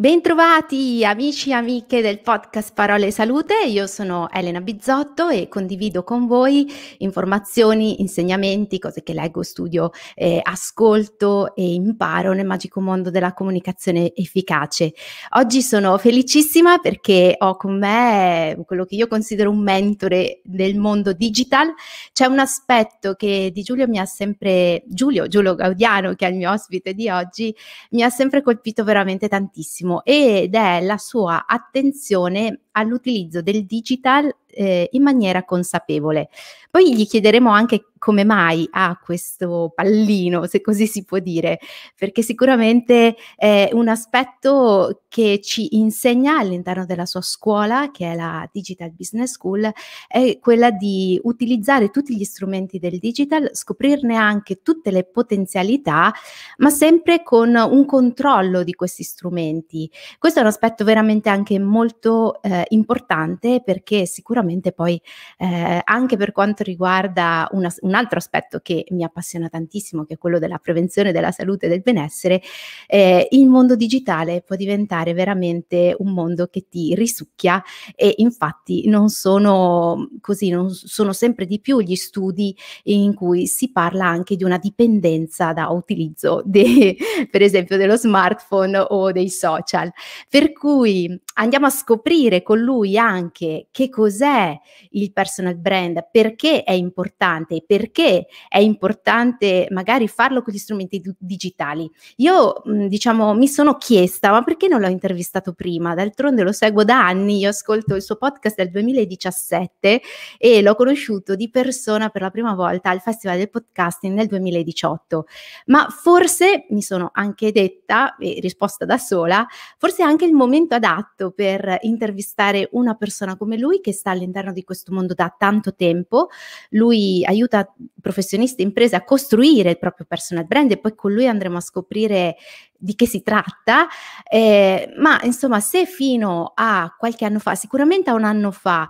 Bentrovati amici e amiche del podcast Parole Salute, io sono Elena Bizzotto e condivido con voi informazioni, insegnamenti, cose che leggo, studio, eh, ascolto e imparo nel magico mondo della comunicazione efficace. Oggi sono felicissima perché ho con me quello che io considero un mentore del mondo digital. C'è un aspetto che di Giulio mi ha sempre, Giulio, Giulio Gaudiano che è il mio ospite di oggi, mi ha sempre colpito veramente tantissimo ed è la sua attenzione all'utilizzo del digital eh, in maniera consapevole. Poi gli chiederemo anche come mai ha questo pallino, se così si può dire, perché sicuramente è un aspetto che ci insegna all'interno della sua scuola, che è la Digital Business School, è quella di utilizzare tutti gli strumenti del digital, scoprirne anche tutte le potenzialità, ma sempre con un controllo di questi strumenti. Questo è un aspetto veramente anche molto eh, importante perché sicuramente sicuramente poi eh, anche per quanto riguarda una, un altro aspetto che mi appassiona tantissimo, che è quello della prevenzione della salute e del benessere, eh, il mondo digitale può diventare veramente un mondo che ti risucchia e infatti non sono così, non sono sempre di più gli studi in cui si parla anche di una dipendenza da utilizzo, de, per esempio dello smartphone o dei social. Per cui andiamo a scoprire con lui anche che cos'è cos'è il personal brand, perché è importante, perché è importante magari farlo con gli strumenti d- digitali. Io diciamo mi sono chiesta ma perché non l'ho intervistato prima? D'altronde lo seguo da anni, io ascolto il suo podcast dal 2017 e l'ho conosciuto di persona per la prima volta al Festival del Podcasting nel 2018, ma forse mi sono anche detta, e risposta da sola, forse è anche il momento adatto per intervistare una persona come lui che sta all'interno di questo mondo da tanto tempo, lui aiuta professionisti e imprese a costruire il proprio personal brand e poi con lui andremo a scoprire di che si tratta, eh, ma insomma se fino a qualche anno fa, sicuramente a un anno fa,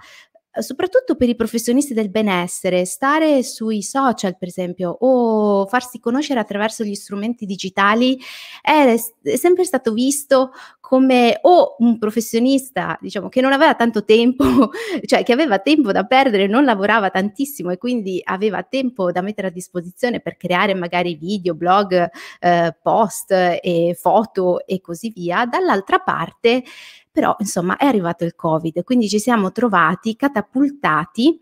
eh, soprattutto per i professionisti del benessere, stare sui social per esempio o farsi conoscere attraverso gli strumenti digitali è, è sempre stato visto come o un professionista diciamo che non aveva tanto tempo, cioè che aveva tempo da perdere, non lavorava tantissimo e quindi aveva tempo da mettere a disposizione per creare magari video, blog, eh, post e foto e così via, dall'altra parte però insomma è arrivato il Covid, quindi ci siamo trovati catapultati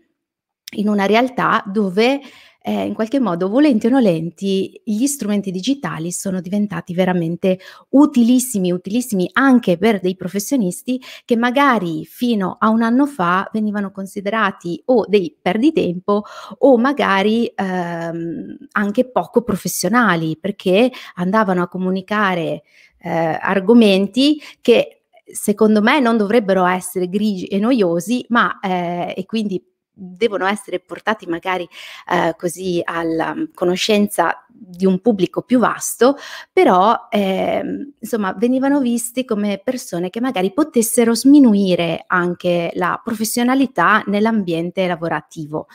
in una realtà dove eh, in qualche modo, volenti o nolenti, gli strumenti digitali sono diventati veramente utilissimi, utilissimi anche per dei professionisti che magari fino a un anno fa venivano considerati o dei perditempo o magari ehm, anche poco professionali perché andavano a comunicare eh, argomenti che secondo me non dovrebbero essere grigi e noiosi, ma eh, e quindi devono essere portati magari eh, così alla conoscenza di un pubblico più vasto, però eh, insomma venivano visti come persone che magari potessero sminuire anche la professionalità nell'ambiente lavorativo.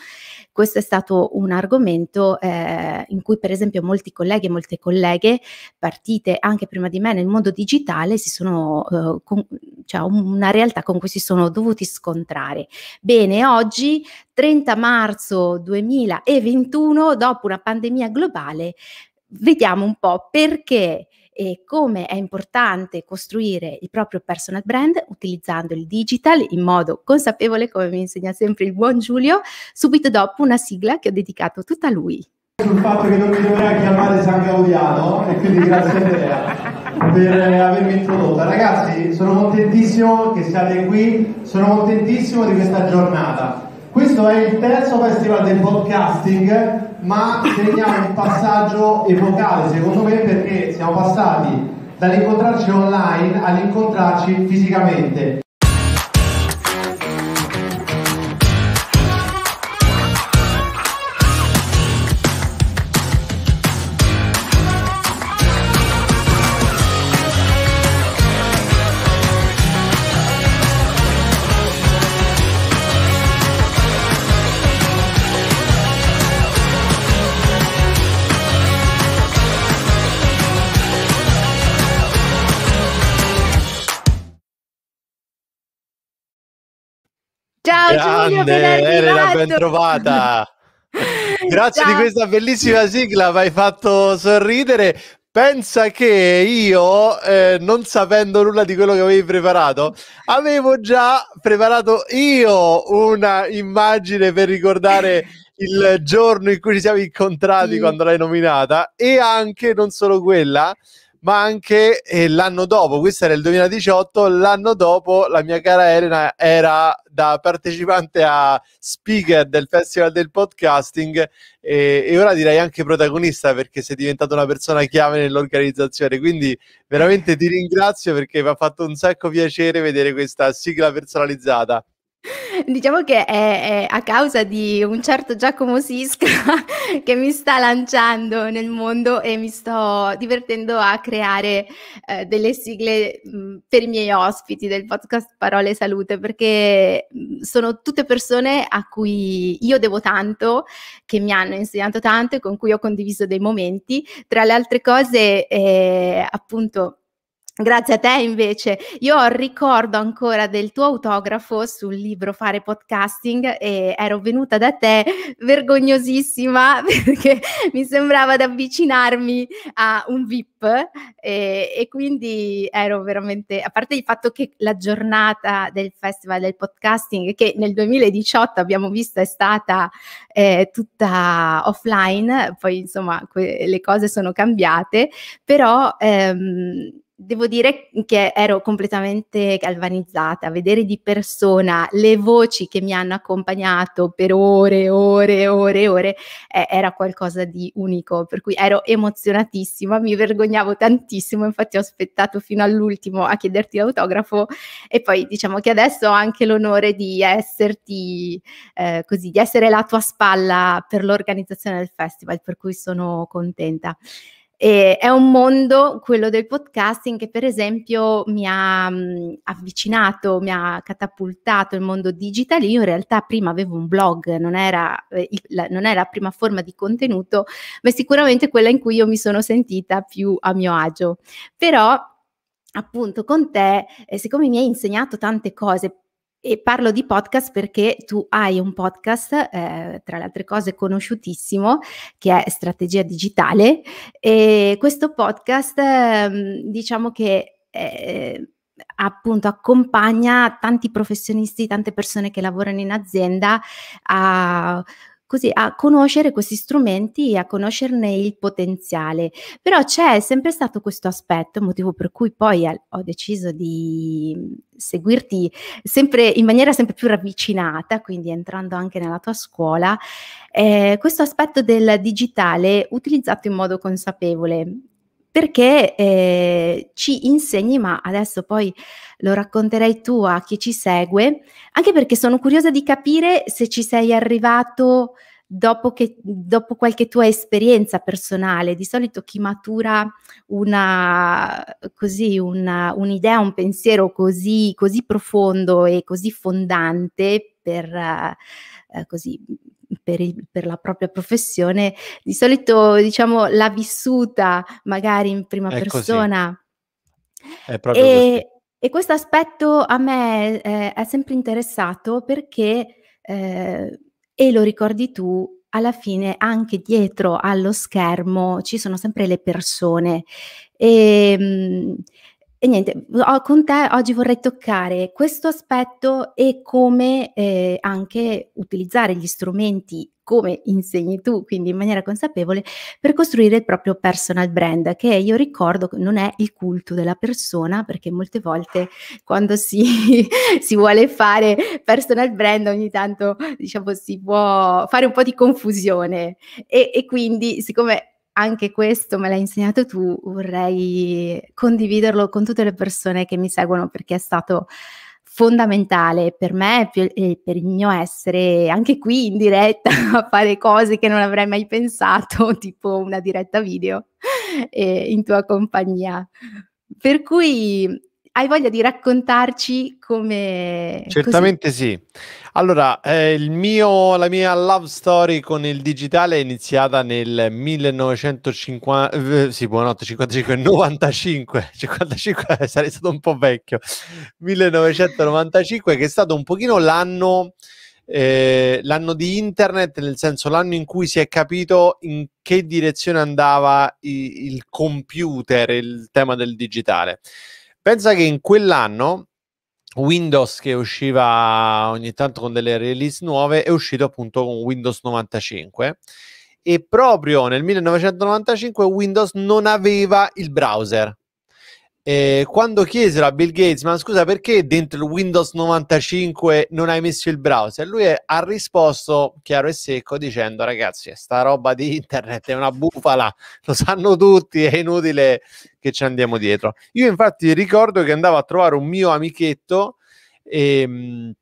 Questo è stato un argomento eh, in cui per esempio molti colleghi e molte colleghe partite anche prima di me nel mondo digitale si sono, eh, con, cioè una realtà con cui si sono dovuti scontrare. Bene, oggi 30 marzo 2021, dopo una pandemia globale, vediamo un po' perché e come è importante costruire il proprio personal brand utilizzando il digital in modo consapevole, come mi insegna sempre il buon Giulio, subito dopo una sigla che ho dedicato tutta a lui. Sul fatto che non mi dovrei chiamare San Gaudiano e quindi grazie a Andrea eh, per eh, avermi introdotta. Ragazzi, sono contentissimo che siate qui, sono contentissimo di questa giornata. Questo è il terzo festival del podcasting, ma segniamo un passaggio epocale secondo me perché siamo passati dall'incontrarci online all'incontrarci fisicamente. Grande, Elena, ben trovata. Grazie Ciao. di questa bellissima sigla, mi hai fatto sorridere. Pensa che io, eh, non sapendo nulla di quello che avevi preparato, avevo già preparato io una immagine per ricordare il giorno in cui ci siamo incontrati sì. quando l'hai nominata e anche non solo quella, ma anche eh, l'anno dopo, questo era il 2018, l'anno dopo la mia cara Elena era da partecipante a speaker del Festival del Podcasting eh, e, ora direi anche protagonista perché sei diventata una persona chiave nell'organizzazione, quindi veramente ti ringrazio perché mi ha fatto un sacco piacere vedere questa sigla personalizzata. Diciamo che è, è, a causa di un certo Giacomo Sisca che mi sta lanciando nel mondo e mi sto divertendo a creare eh, delle sigle mh, mm, per i miei ospiti del podcast Parole Salute, perché mm, sono tutte persone a cui io devo tanto, che mi hanno insegnato tanto e con cui ho condiviso dei momenti. Tra le altre cose, eh, appunto, Grazie a te invece. Io ricordo ancora del tuo autografo sul libro Fare Podcasting e ero venuta da te vergognosissima perché mi sembrava di avvicinarmi a un VIP e, e, quindi ero veramente, a parte il fatto che la giornata del Festival del Podcasting che nel 2018 abbiamo visto è stata eh, tutta offline, poi insomma que- le cose sono cambiate, però... Ehm, Devo dire che ero completamente galvanizzata, vedere di persona le voci che mi hanno accompagnato per ore, e ore, ore, ore, eh, era qualcosa di unico, per cui ero emozionatissima, mi vergognavo tantissimo, infatti ho aspettato fino all'ultimo a chiederti l'autografo e poi diciamo che adesso ho anche l'onore di esserti eh, così, di essere la tua spalla per l'organizzazione del festival, per cui sono contenta. E è un mondo, quello del podcasting, che per esempio mi ha mh, mm, avvicinato, mi ha catapultato il mondo digitale. Io in realtà prima avevo un blog, non era, eh, la, non è la prima forma di contenuto, ma è sicuramente quella in cui io mi sono sentita più a mio agio. Però appunto con te, eh, siccome mi hai insegnato tante cose, e parlo di podcast perché tu hai un podcast, eh, tra le altre cose conosciutissimo, che è Strategia Digitale. E questo podcast, ehm, diciamo che eh, appunto accompagna tanti professionisti, tante persone che lavorano in azienda a così a conoscere questi strumenti e a conoscerne il potenziale. Però c'è sempre stato questo aspetto, motivo per cui poi ho deciso di mhmm, seguirti sempre in maniera sempre più ravvicinata, quindi entrando anche nella tua scuola, eh, questo aspetto del digitale utilizzato in modo consapevole, perché eh, ci insegni, ma adesso poi lo racconterai tu a chi ci segue, anche perché sono curiosa di capire se ci sei arrivato dopo, che, dopo qualche tua esperienza personale. Di solito chi matura una, così, una, un'idea, un pensiero così, così profondo e così fondante per, eh, così, per, il, per, la propria professione, di solito diciamo l'ha vissuta magari in prima è persona. Così. È proprio e, e questo aspetto a me eh, è sempre interessato perché, eh, e lo ricordi tu, alla fine anche dietro allo schermo ci sono sempre le persone. E, ehm, mh, e niente, con te oggi vorrei toccare questo aspetto e come eh, anche utilizzare gli strumenti come insegni tu, quindi in maniera consapevole, per costruire il proprio personal brand, che io ricordo non è il culto della persona, perché molte volte quando si, si vuole fare personal brand ogni tanto diciamo si può fare un po' di confusione e, e quindi siccome anche questo me l'hai insegnato tu, vorrei condividerlo con tutte le persone che mi seguono perché è stato fondamentale per me e per il mio essere anche qui in diretta a fare cose che non avrei mai pensato, tipo una diretta video eh, in tua compagnia. Per cui hai voglia di raccontarci come... Certamente così? sì. Allora, eh, mio, la mia love story con il digitale è iniziata nel 1950... Eh, sì, buonanotte, 55, 95, 55 sarei stato un po' vecchio. 1995, che è stato un pochino l'anno... Eh, l'anno di internet, nel senso l'anno in cui si è capito in che direzione andava il, il computer, il tema del digitale. Pensa che in quell'anno Windows che usciva ogni tanto con delle release nuove è uscito appunto con Windows 95 e proprio nel 1995 Windows non aveva il browser eh, quando chiesero a Bill Gates, ma scusa perché dentro il Windows 95 non hai messo il browser? Lui è, ha risposto chiaro e secco dicendo ragazzi, sta roba di internet è una bufala, lo sanno tutti, è inutile che ci andiamo dietro. Io infatti ricordo che andavo a trovare un mio amichetto ehm,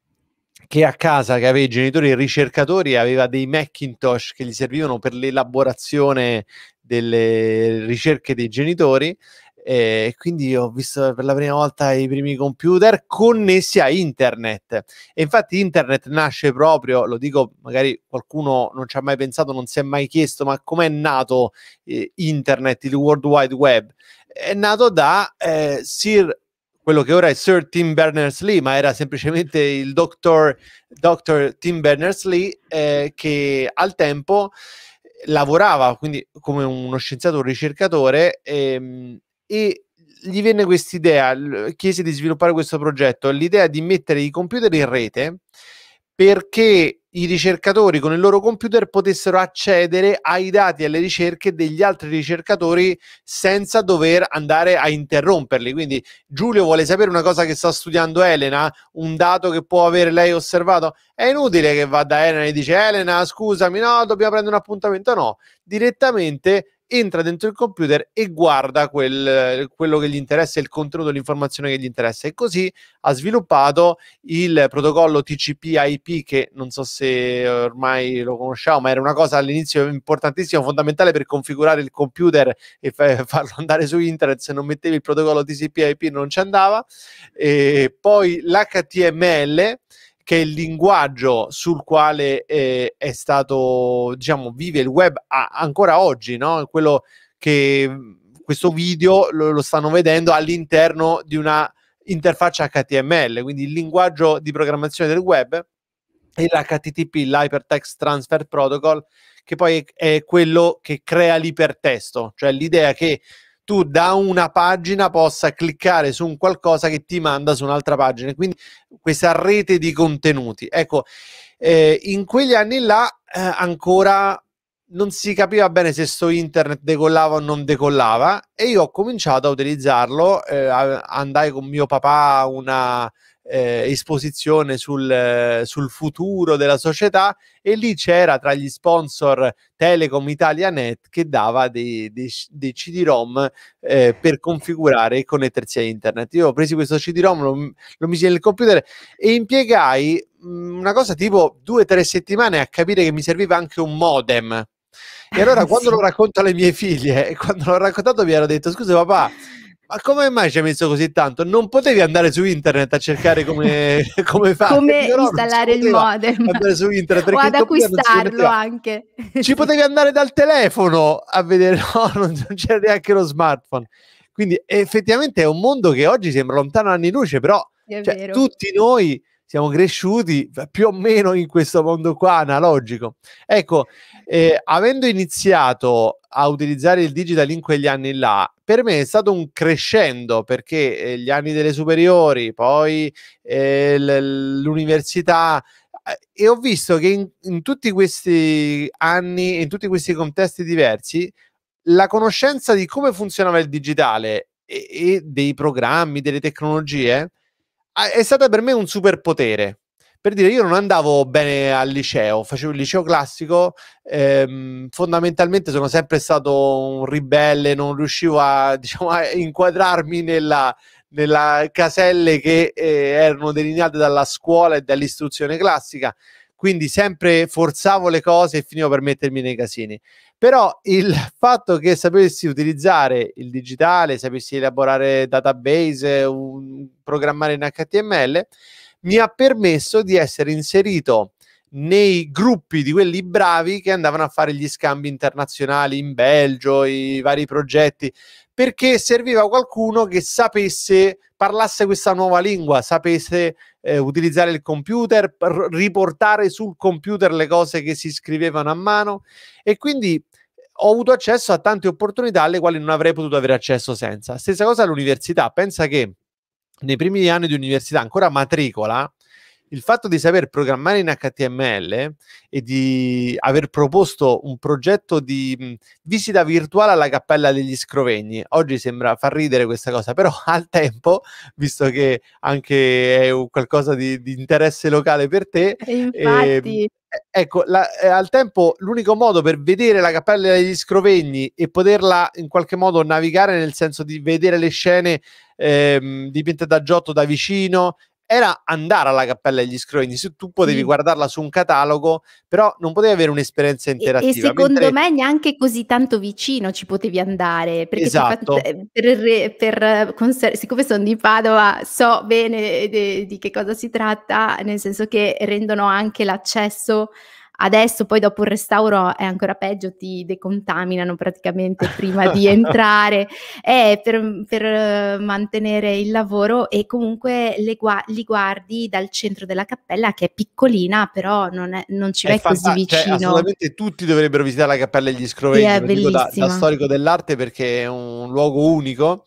che a casa, che aveva i genitori ricercatori, aveva dei Macintosh che gli servivano per l'elaborazione delle ricerche dei genitori e eh, quindi ho visto per la prima volta i primi computer connessi a internet. E infatti internet nasce proprio, lo dico magari qualcuno non ci ha mai pensato, non si è mai chiesto, ma com'è nato eh, internet, il World Wide Web? È nato da eh, Sir quello che ora è Sir Tim Berners-Lee, ma era semplicemente il dottor, dottor Tim Berners-Lee eh, che al tempo lavorava quindi come uno scienziato un ricercatore ehm, e gli venne quest'idea, chiese di sviluppare questo progetto, l'idea di mettere i computer in rete perché i ricercatori con il loro computer potessero accedere ai dati e alle ricerche degli altri ricercatori senza dover andare a interromperli. Quindi Giulio vuole sapere una cosa che sta studiando Elena, un dato che può avere lei osservato. È inutile che vada Elena e dice Elena, scusami, no, dobbiamo prendere un appuntamento. No, direttamente entra dentro il computer e guarda quel, quello che gli interessa, il contenuto, l'informazione che gli interessa. E così ha sviluppato il protocollo TCP/IP, che non so se ormai lo conosciamo, ma era una cosa all'inizio importantissima, fondamentale per configurare il computer e farlo andare su internet. Se non mettevi il protocollo TCP/IP non ci andava. E poi l'HTML che è il linguaggio sul quale eh, è stato, diciamo, vive il web a, ancora oggi, no? Quello che mm, questo video lo, lo stanno vedendo all'interno di una interfaccia HTML, quindi il linguaggio di programmazione del web e l'HTTP, l'Hypertext Transfer Protocol, che poi è quello che crea l'ipertesto, cioè l'idea che tu da una pagina possa cliccare su un qualcosa che ti manda su un'altra pagina, quindi questa rete di contenuti. Ecco, eh, in quegli anni là eh, ancora non si capiva bene se sto internet decollava o non decollava e io ho cominciato a utilizzarlo, eh, andai con mio papà a una eh, esposizione sul, eh, sul, futuro della società e lì c'era tra gli sponsor Telecom Italia Net che dava dei, dei, dei CD-ROM eh, per configurare e connettersi a internet. Io ho preso questo CD-ROM, lo, lo misi nel computer e impiegai mm, una cosa tipo due o tre settimane a capire che mi serviva anche un modem. E allora quando sì. lo racconto alle mie figlie, quando l'ho raccontato mi hanno detto scusa papà, ma come mai ci hai messo così tanto? Non potevi andare su internet a cercare come, come fare? Come no, installare il modem? Andare su internet o ad acquistarlo anche. Ci potevi andare dal telefono a vedere, no, non, non c'era neanche lo smartphone. Quindi effettivamente è un mondo che oggi sembra lontano anni luce, però cioè, tutti noi siamo cresciuti più o meno in questo mondo qua analogico. Ecco, eh, avendo iniziato a utilizzare il digital in quegli anni là, per me è stato un crescendo perché eh, gli anni delle superiori, poi eh, l'università, eh, e ho visto che in, in, tutti questi anni, in tutti questi contesti diversi, la conoscenza di come funzionava il digitale e, e dei programmi, delle tecnologie, Ah, è stata per me un superpotere. Per dire, io non andavo bene al liceo, facevo il liceo classico, ehm, fondamentalmente sono sempre stato un ribelle, non riuscivo a, diciamo, a inquadrarmi nella, nella caselle che eh, erano delineate dalla scuola e dall'istruzione classica, quindi sempre forzavo le cose e finivo per mettermi nei casini però il fatto che sapessi utilizzare il digitale, sapessi elaborare database, un, programmare in HTML, mi ha permesso di essere inserito nei gruppi di quelli bravi che andavano a fare gli scambi internazionali in Belgio, i vari progetti, perché serviva qualcuno che sapesse, parlasse questa nuova lingua, sapesse eh, utilizzare il computer, riportare sul computer le cose che si scrivevano a mano e quindi ho avuto accesso a tante opportunità alle quali non avrei potuto avere accesso senza. Stessa cosa all'università, pensa che nei primi anni di università, ancora matricola, il fatto di saper programmare in HTML e di aver proposto un progetto di visita virtuale alla cappella degli scrovegni, oggi sembra far ridere questa cosa, però al tempo, visto che anche è qualcosa di, di interesse locale per te, ehm, infatti... Eh, Ecco, la, eh, al tempo l'unico modo per vedere la cappella degli scrovegni e poterla in qualche modo navigare nel senso di vedere le scene ehm, dipinte da Giotto da vicino era andare alla Cappella degli scroini, se tu potevi mm. guardarla su un catalogo, però non potevi avere un'esperienza interattiva. E, e secondo mentre... me neanche così tanto vicino ci potevi andare, perché esatto. Eh, per, per, per, eh, siccome sono di Padova so bene eh, de, di che cosa si tratta, nel senso che rendono anche l'accesso Adesso poi dopo il restauro è ancora peggio, ti decontaminano praticamente prima di entrare eh, per, per, eh, mantenere il lavoro e comunque gua- li guardi dal centro della cappella che è piccolina però non, è, non ci è vai fanta- così cioè, vicino. Cioè, assolutamente tutti dovrebbero visitare la cappella degli Scrovegni, è da, da storico dell'arte perché è un luogo unico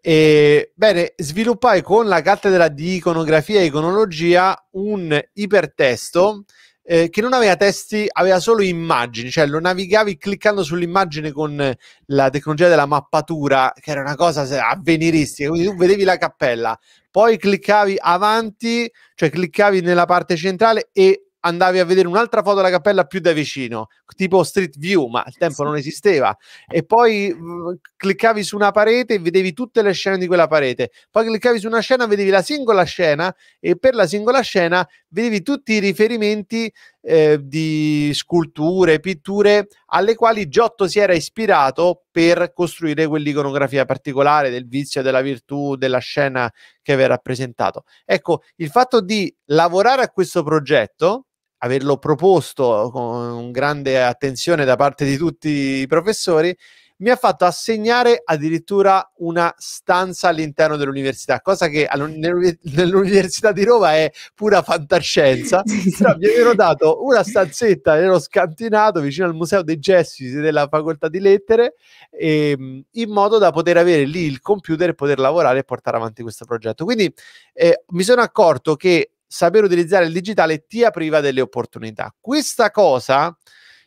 e, bene, sviluppai con la cattedra di iconografia e iconologia un ipertesto eh, che non aveva testi, aveva solo immagini, cioè lo navigavi cliccando sull'immagine con la tecnologia della mappatura, che era una cosa avveniristica, quindi tu vedevi la cappella, poi cliccavi avanti, cioè cliccavi nella parte centrale e andavi a vedere un'altra foto della cappella più da vicino, tipo Street View, ma al tempo non esisteva. E poi mh, mhmm, cliccavi su una parete e vedevi tutte le scene di quella parete. Poi cliccavi su una scena, vedevi la singola scena e per la singola scena vedevi tutti i riferimenti eh, di sculture, pitture alle quali Giotto si era ispirato per costruire quell'iconografia particolare del vizio, della virtù, della scena che aveva rappresentato. Ecco, il fatto di lavorare a questo progetto averlo proposto con grande attenzione da parte di tutti i professori mi ha fatto assegnare addirittura una stanza all'interno dell'università, cosa che nell'università di Roma è pura fantascienza. Però mi avevano dato una stanzetta nello scantinato vicino al Museo dei Gessisi della facoltà di lettere, e, ehm, in modo da poter avere lì il computer e poter lavorare e portare avanti questo progetto. Quindi eh, mi sono accorto che sapere utilizzare il digitale ti apriva delle opportunità. Questa cosa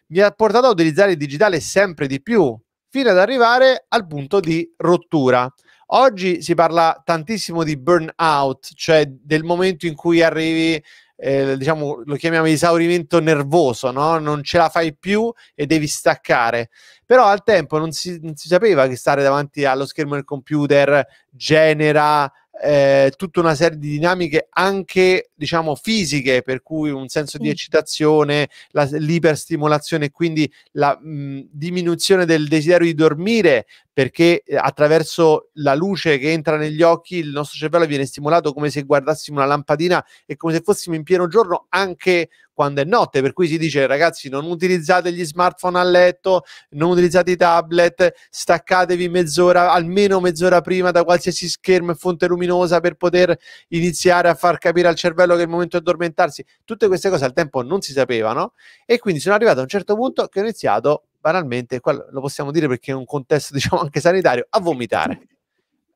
mi ha portato a utilizzare il digitale sempre di più fino ad arrivare al punto di rottura. Oggi si parla tantissimo di burnout, cioè del momento in cui arrivi, eh, diciamo, lo chiamiamo esaurimento nervoso, no? non ce la fai più e devi staccare. Però al tempo non si, non si sapeva che stare davanti allo schermo del computer genera eh, tutta una serie di dinamiche anche diciamo fisiche, per cui un senso di mm. eccitazione, la, l'iperstimolazione e quindi la mh, mm, diminuzione del desiderio di dormire, perché eh, attraverso la luce che entra negli occhi il nostro cervello viene stimolato come se guardassimo una lampadina e come se fossimo in pieno giorno anche quando è notte, per cui si dice ragazzi non utilizzate gli smartphone a letto, non utilizzate i tablet, staccatevi mezz'ora, almeno mezz'ora prima da qualsiasi schermo e fonte luminosa per poter iniziare a far capire al cervello bello che è il momento di addormentarsi. Tutte queste cose al tempo non si sapevano e quindi sono arrivato a un certo punto che ho iniziato banalmente, lo possiamo dire perché è un contesto diciamo anche sanitario, a vomitare.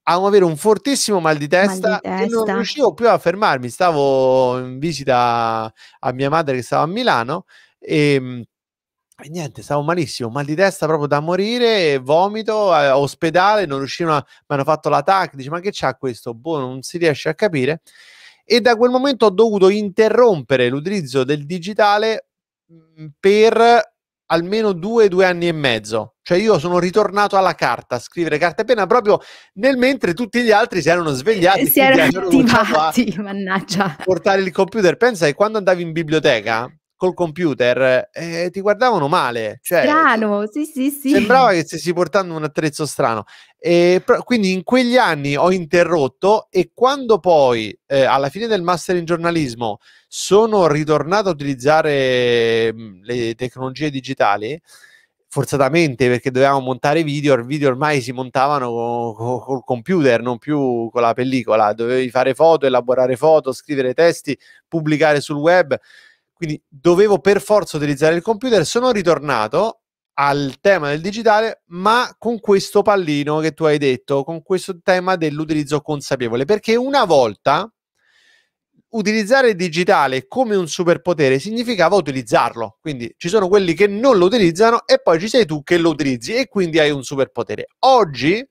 A avere un fortissimo mal di testa, e non riuscivo più a fermarmi. Stavo in visita a mia madre che stava a Milano e mm, e niente, stavo malissimo, mal di testa proprio da morire, vomito, eh, ospedale, non riuscivano a... mi hanno fatto la dice ma che c'ha questo? Boh, non si riesce a capire e da quel momento ho dovuto interrompere l'utilizzo del digitale mhmm, per almeno due, due anni e mezzo. Cioè io sono ritornato alla carta, a scrivere carta e penna proprio nel mentre tutti gli altri si erano svegliati. Si erano attivati, mannaggia. Portare il computer. Pensa che quando andavi in biblioteca col computer eh, ti guardavano male. Cioè, strano, sì, sì, sì. Sembrava che stessi portando un attrezzo strano. E, eh, quindi in quegli anni ho interrotto e quando poi eh, alla fine del master in giornalismo sono ritornato a utilizzare mm, le tecnologie digitali, forzatamente perché dovevamo montare video, i video ormai si montavano col, col, col computer, non più con la pellicola, dovevi fare foto, elaborare foto, scrivere testi, pubblicare sul web, quindi dovevo per forza utilizzare il computer. Sono ritornato al tema del digitale, ma con questo pallino che tu hai detto, con questo tema dell'utilizzo consapevole, perché una volta utilizzare il digitale come un superpotere significava utilizzarlo, quindi ci sono quelli che non lo utilizzano e poi ci sei tu che lo utilizzi e quindi hai un superpotere. Oggi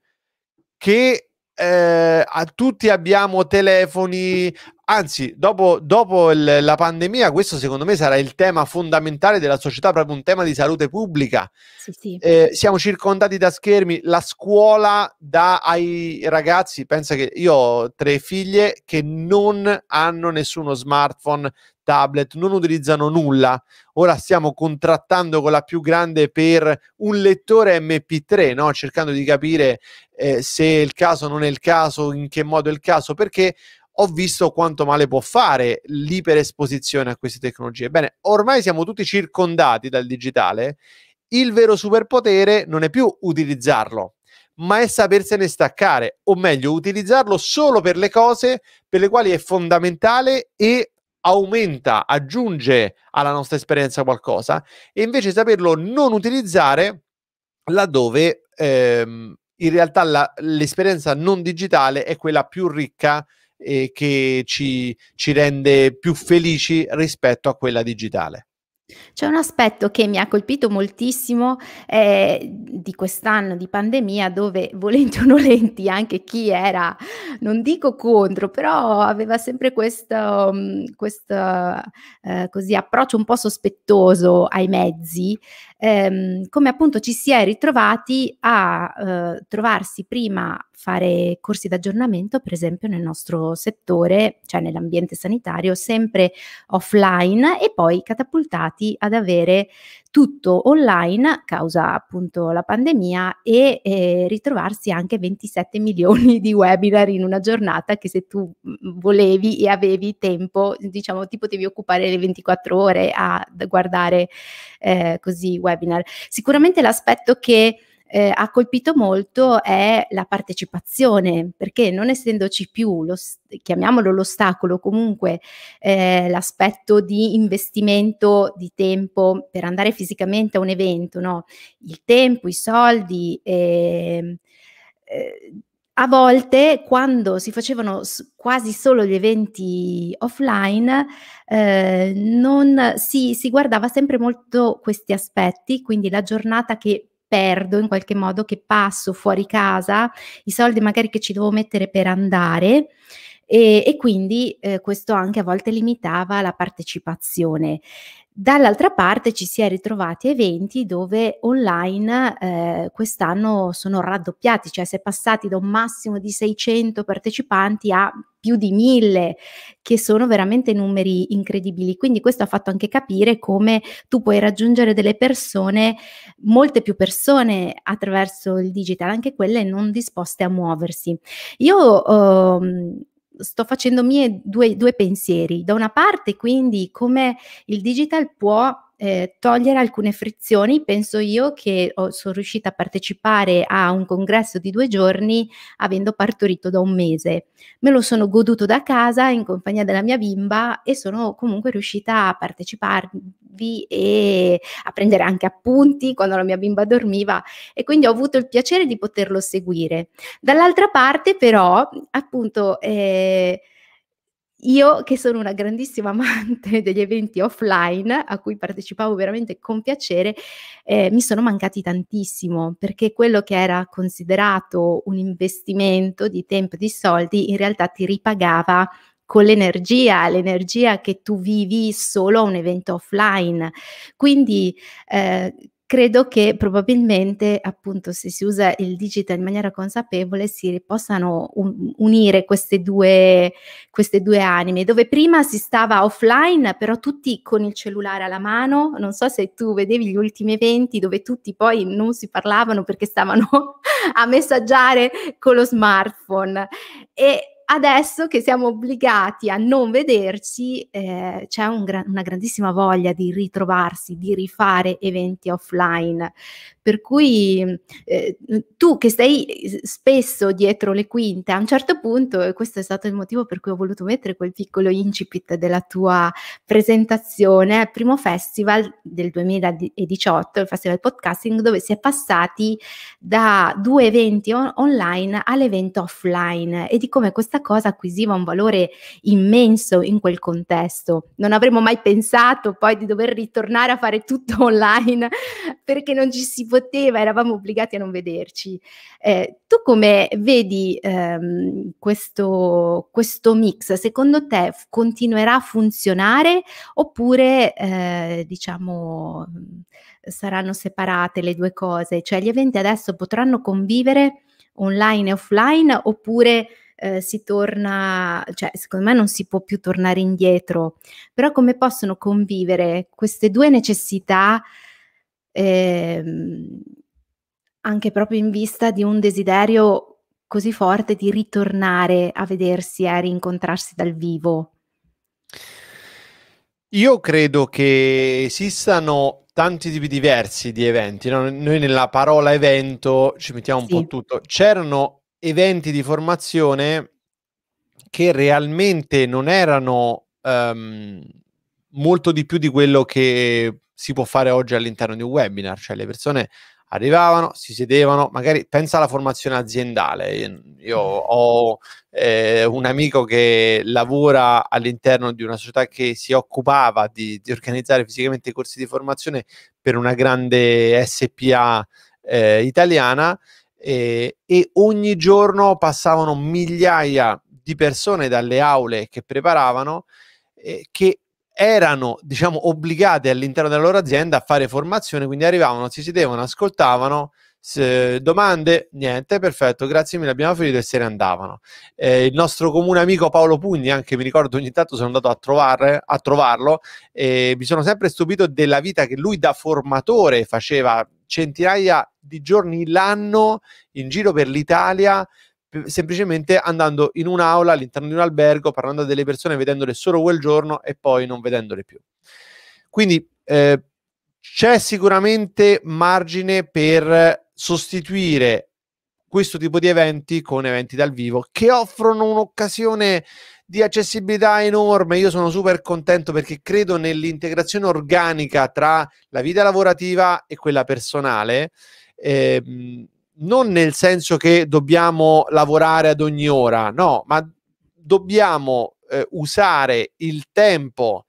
che eh, tutti abbiamo telefoni, Anzi, dopo, dopo il, la pandemia, questo secondo me sarà il tema fondamentale della società, proprio un tema di salute pubblica. Sì, sì. Eh, siamo circondati da schermi, la scuola dà ai ragazzi, pensa che io ho tre figlie che non hanno nessuno smartphone, tablet, non utilizzano nulla. Ora stiamo contrattando con la più grande per un lettore MP3, no? cercando di capire eh, se è il caso, non è il caso, in che modo è il caso, perché ho visto quanto male può fare l'iperesposizione a queste tecnologie. Bene, ormai siamo tutti circondati dal digitale, il vero superpotere non è più utilizzarlo, ma è sapersene staccare, o meglio, utilizzarlo solo per le cose per le quali è fondamentale e aumenta, aggiunge alla nostra esperienza qualcosa, e invece saperlo non utilizzare laddove ehm, in realtà la, l'esperienza non digitale è quella più ricca e che ci, ci rende più felici rispetto a quella digitale. C'è un aspetto che mi ha colpito moltissimo eh, di quest'anno di pandemia dove volenti o nolenti anche chi era, non dico contro, però aveva sempre questo, mm, questo eh, così, approccio un po' sospettoso ai mezzi, ehm, come appunto ci si è ritrovati a eh, trovarsi prima a fare corsi d'aggiornamento, per esempio nel nostro settore, cioè nell'ambiente sanitario, sempre offline e poi catapultati ad avere tutto online causa appunto la pandemia e eh, ritrovarsi anche 27 milioni di webinar in una giornata che se tu mm, mm, volevi e avevi tempo, diciamo ti potevi occupare le 24 ore a guardare eh, così webinar. Sicuramente l'aspetto che eh, ha colpito molto è la partecipazione, perché non essendoci più, lo, chiamiamolo l'ostacolo, comunque eh, l'aspetto di investimento di tempo per andare fisicamente a un evento, no? il tempo, i soldi. Ehm, eh, a volte quando si facevano quasi solo gli eventi offline eh, non, si, si guardava sempre molto questi aspetti, quindi la giornata che perdo in qualche modo, che passo fuori casa, i soldi magari che ci devo mettere per andare. E, e quindi eh, questo anche a volte limitava la partecipazione. Dall'altra parte ci si è ritrovati eventi dove online eh, quest'anno sono raddoppiati, cioè si è passati da un massimo di 600 partecipanti a più di 1000, che sono veramente numeri incredibili. Quindi questo ha fatto anche capire come tu puoi raggiungere delle persone, molte più persone attraverso il digital, anche quelle non disposte a muoversi. Io ehm, sto facendo mie due, due pensieri. Da una parte, quindi, come il digital può eh, togliere alcune frizioni. Penso io che ho, oh, sono riuscita a partecipare a un congresso di due giorni avendo partorito da un mese. Me lo sono goduto da casa in compagnia della mia bimba e sono comunque riuscita a parteciparvi e a prendere anche appunti quando la mia bimba dormiva e quindi ho avuto il piacere di poterlo seguire. Dall'altra parte però appunto... Eh, io che sono una grandissima amante degli eventi offline, a cui partecipavo veramente con piacere, eh, mi sono mancati tantissimo perché quello che era considerato un investimento di tempo e di soldi in realtà ti ripagava con l'energia, l'energia che tu vivi solo a un evento offline. Quindi eh, credo che probabilmente appunto se si usa il digital in maniera consapevole si possano un- unire queste due, queste due anime, dove prima si stava offline però tutti con il cellulare alla mano, non so se tu vedevi gli ultimi eventi dove tutti poi non si parlavano perché stavano a messaggiare con lo smartphone e adesso che siamo obbligati a non vederci, eh, c'è un gra- una grandissima voglia di ritrovarsi, di rifare eventi offline. Per cui eh, tu che stai spesso dietro le quinte, a un certo punto, e questo è stato il motivo per cui ho voluto mettere quel piccolo incipit della tua presentazione al primo festival del 2018, il Festival Podcasting, dove si è passati da due eventi on- online all'evento offline e di come questa questa cosa acquisiva un valore immenso in quel contesto. Non avremmo mai pensato poi di dover ritornare a fare tutto online perché non ci si poteva, eravamo obbligati a non vederci. Eh, tu come vedi ehm, questo, questo, mix? Secondo te continuerà a funzionare oppure eh, diciamo saranno separate le due cose? Cioè gli eventi adesso potranno convivere online e offline oppure eh, si torna, cioè secondo me non si può più tornare indietro, però come possono convivere queste due necessità eh, anche proprio in vista di un desiderio così forte di ritornare a vedersi, a rincontrarsi dal vivo? Io credo che esistano tanti tipi diversi di eventi. No? Noi nella parola evento ci mettiamo un sì. po' tutto. C'erano eventi di formazione che realmente non erano um, molto di più di quello che si può fare oggi all'interno di un webinar, cioè le persone arrivavano, si sedevano, magari pensa alla formazione aziendale. Io mm. ho eh, un amico che lavora all'interno di una società che si occupava di, di organizzare fisicamente corsi di formazione per una grande SPA eh, italiana eh, e ogni giorno passavano migliaia di persone dalle aule che preparavano eh, che erano diciamo obbligate all'interno della loro azienda a fare formazione quindi arrivavano si sedevano ascoltavano se, domande niente perfetto grazie mille abbiamo finito e se ne andavano eh, il nostro comune amico Paolo Pugni anche mi ricordo ogni tanto sono andato a, trovare, a trovarlo e mi sono sempre stupito della vita che lui da formatore faceva centinaia di giorni l'anno in giro per l'Italia semplicemente andando in un'aula all'interno di un albergo, parlando a delle persone, vedendole solo quel giorno e poi non vedendole più. Quindi eh, c'è sicuramente margine per sostituire questo tipo di eventi con eventi dal vivo che offrono un'occasione di accessibilità enorme. Io sono super contento perché credo nell'integrazione organica tra la vita lavorativa e quella personale. Eh, non nel senso che dobbiamo lavorare ad ogni ora, no, ma dobbiamo eh, usare il tempo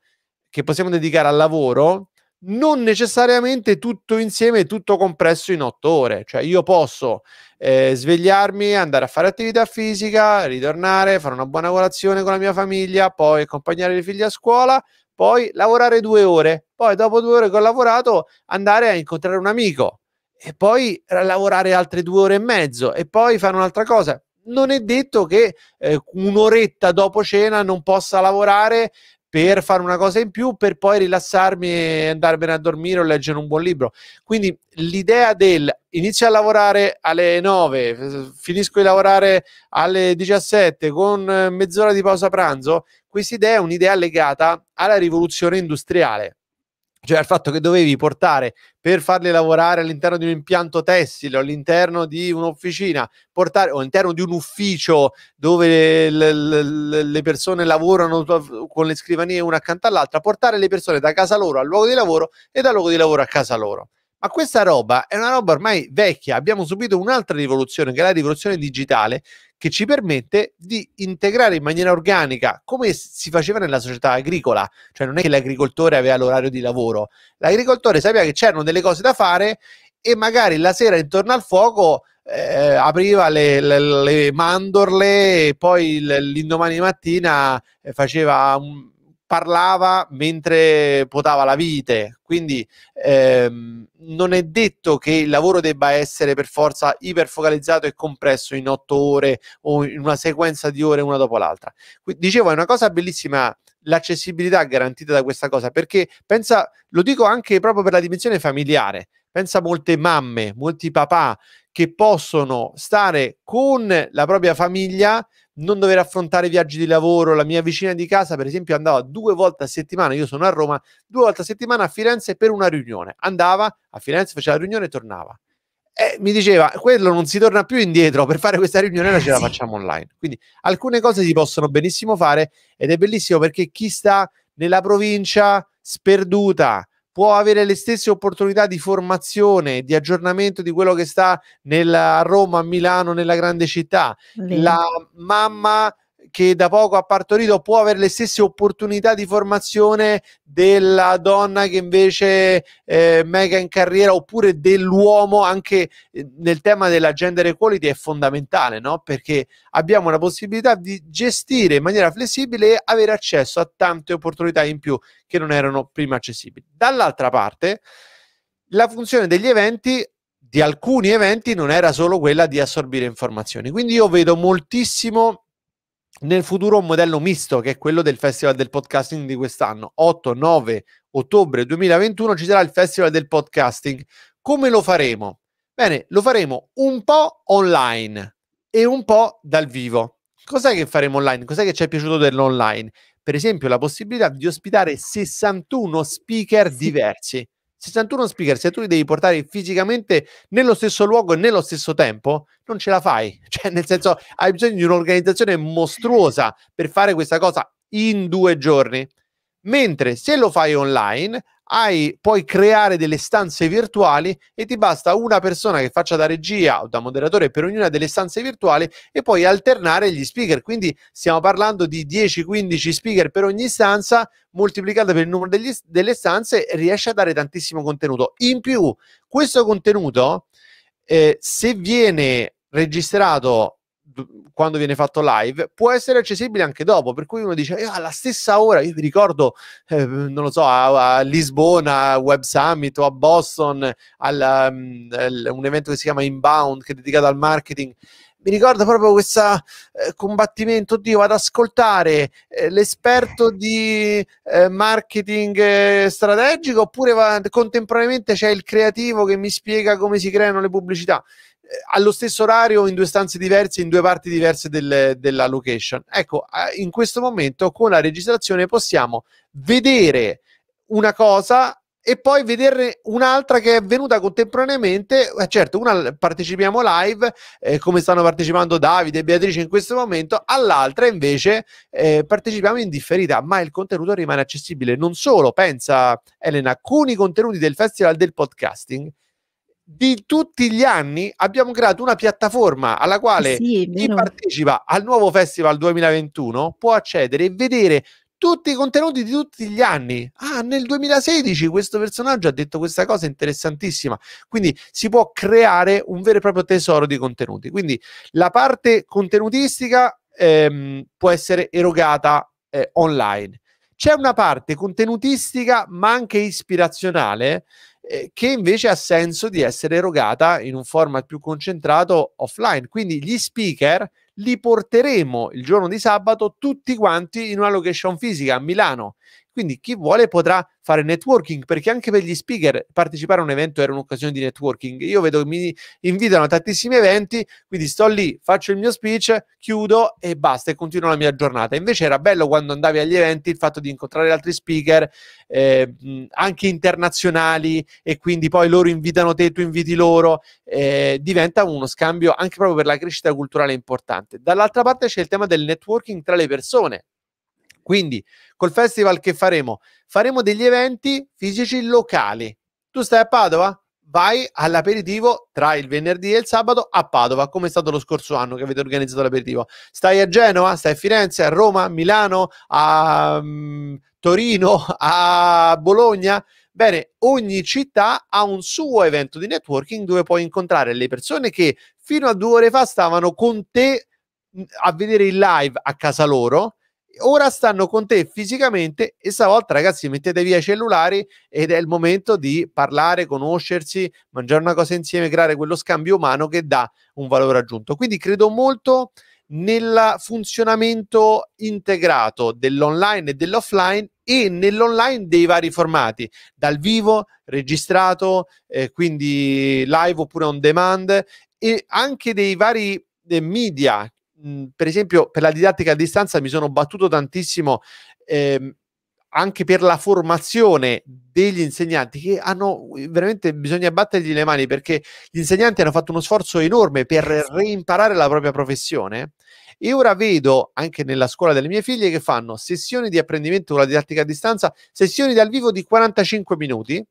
che possiamo dedicare al lavoro non necessariamente tutto insieme, tutto compresso in otto ore. Cioè io posso eh, svegliarmi, andare a fare attività fisica, ritornare, fare una buona colazione con la mia famiglia, poi accompagnare i figli a scuola, poi lavorare due ore, poi dopo due ore che ho lavorato andare a incontrare un amico e poi lavorare altre due ore e mezzo e poi fare un'altra cosa. Non è detto che eh, un'oretta dopo cena non possa lavorare per fare una cosa in più, per poi rilassarmi e andarmene a dormire o leggere un buon libro. Quindi l'idea del inizio a lavorare alle 9, finisco di lavorare alle 17 con mezz'ora di pausa pranzo, questa idea è un'idea legata alla rivoluzione industriale cioè il fatto che dovevi portare per farli lavorare all'interno di un impianto tessile, all'interno di un'officina, portare, o all'interno di un ufficio dove le, le, le persone lavorano con le scrivanie una accanto all'altra, portare le persone da casa loro al luogo di lavoro e dal luogo di lavoro a casa loro. Ma questa roba è una roba ormai vecchia, abbiamo subito un'altra rivoluzione che è la rivoluzione digitale che ci permette di integrare in maniera organica come si faceva nella società agricola, cioè non è che l'agricoltore aveva l'orario di lavoro, l'agricoltore sapeva che c'erano delle cose da fare e magari la sera intorno al fuoco eh, apriva le, le, le, mandorle e poi l'indomani mattina eh, faceva un parlava mentre potava la vite, quindi ehm, non è detto che il lavoro debba essere per forza iperfocalizzato e compresso in otto ore o in una sequenza di ore una dopo l'altra. dicevo, è una cosa bellissima l'accessibilità garantita da questa cosa, perché pensa, lo dico anche proprio per la dimensione familiare, pensa molte mamme, molti papà che possono stare con la propria famiglia non dover affrontare viaggi di lavoro, la mia vicina di casa per esempio andava due volte a settimana, io sono a Roma, due volte a settimana a Firenze per una riunione, andava a Firenze, faceva la riunione e tornava. E mi diceva, quello non si torna più indietro, per fare questa riunione la ce la facciamo online. Quindi alcune cose si possono benissimo fare ed è bellissimo perché chi sta nella provincia sperduta, può avere le stesse opportunità di formazione, di aggiornamento di quello che sta nella Roma, a Milano, nella grande città. Lì. La mamma che da poco ha partorito può avere le stesse opportunità di formazione della donna che invece eh, mega in carriera oppure dell'uomo anche eh, nel tema della gender equality è fondamentale no? perché abbiamo la possibilità di gestire in maniera flessibile e avere accesso a tante opportunità in più che non erano prima accessibili dall'altra parte la funzione degli eventi di alcuni eventi non era solo quella di assorbire informazioni quindi io vedo moltissimo nel futuro un modello misto che è quello del Festival del Podcasting di quest'anno. 8-9 ottobre 2021 ci sarà il Festival del Podcasting. Come lo faremo? Bene, lo faremo un po' online e un po' dal vivo. Cos'è che faremo online? Cos'è che ci è piaciuto dell'online? Per esempio, la possibilità di ospitare 61 speaker diversi. 61 speaker, se tu li devi portare fisicamente nello stesso luogo e nello stesso tempo, non ce la fai. Cioè, nel senso, hai bisogno di un'organizzazione mostruosa per fare questa cosa in due giorni. Mentre se lo fai online, hai, puoi creare delle stanze virtuali e ti basta una persona che faccia da regia o da moderatore per ognuna delle stanze virtuali e puoi alternare gli speaker. Quindi stiamo parlando di 10-15 speaker per ogni stanza, moltiplicata per il numero degli, delle stanze, riesce a dare tantissimo contenuto. In più, questo contenuto, eh, se viene registrato quando viene fatto live, può essere accessibile anche dopo, per cui uno dice eh, alla stessa ora, io vi ricordo, eh, non lo so, a, a, Lisbona, a Web Summit o a Boston, al, um, al, un evento che si chiama Inbound, che è dedicato al marketing, mi ricordo proprio questo eh, combattimento, oddio, vado ad ascoltare eh, l'esperto di eh, marketing eh, strategico oppure va, contemporaneamente c'è il creativo che mi spiega come si creano le pubblicità allo stesso orario in due stanze diverse, in due parti diverse del, della location. Ecco, in questo momento con la registrazione possiamo vedere una cosa e poi vedere un'altra che è avvenuta contemporaneamente. Eh, certo, una partecipiamo live, eh, come stanno partecipando Davide e Beatrice in questo momento, all'altra invece eh, partecipiamo in differita, ma il contenuto rimane accessibile. Non solo, pensa Elena, alcuni contenuti del Festival del Podcasting di tutti gli anni abbiamo creato una piattaforma alla quale sì, chi partecipa al nuovo festival 2021 può accedere e vedere tutti i contenuti di tutti gli anni. Ah, nel 2016 questo personaggio ha detto questa cosa interessantissima. Quindi si può creare un vero e proprio tesoro di contenuti. Quindi la parte contenutistica ehm, può essere erogata eh, online. C'è una parte contenutistica ma anche ispirazionale eh, che invece ha senso di essere erogata in un format più concentrato offline. Quindi gli speaker li porteremo il giorno di sabato tutti quanti in una location fisica a Milano quindi chi vuole potrà fare networking, perché anche per gli speaker partecipare a un evento era un'occasione di networking. Io vedo che mi invitano a tantissimi eventi, quindi sto lì, faccio il mio speech, chiudo e basta e continuo la mia giornata. Invece era bello quando andavi agli eventi il fatto di incontrare altri speaker, eh, anche internazionali, e quindi poi loro invitano te, tu inviti loro, eh, diventa uno scambio anche proprio per la crescita culturale importante. Dall'altra parte c'è il tema del networking tra le persone, quindi col festival che faremo? Faremo degli eventi fisici locali. Tu stai a Padova? Vai all'aperitivo tra il venerdì e il sabato a Padova, come è stato lo scorso anno che avete organizzato l'aperitivo. Stai a Genova, stai a Firenze, a Roma, a Milano, a um, Torino, a Bologna. Bene, ogni città ha un suo evento di networking dove puoi incontrare le persone che fino a due ore fa stavano con te mm, a vedere il live a casa loro ora stanno con te fisicamente e stavolta ragazzi mettete via i cellulari ed è il momento di parlare, conoscersi, mangiare una cosa insieme, creare quello scambio umano che dà un valore aggiunto. Quindi credo molto nel funzionamento integrato dell'online e dell'offline e nell'online dei vari formati, dal vivo, registrato, eh, quindi live oppure on demand e anche dei vari eh, media Mhmm, per esempio, per la didattica a distanza mi sono battuto tantissimo ehm, anche per la formazione degli insegnanti che hanno uhm, veramente bisogna battergli le mani perché gli insegnanti hanno fatto uno sforzo enorme per reimparare la propria professione e ora vedo anche nella scuola delle mie figlie che fanno sessioni di apprendimento con la didattica a distanza, sessioni dal vivo di 45 minuti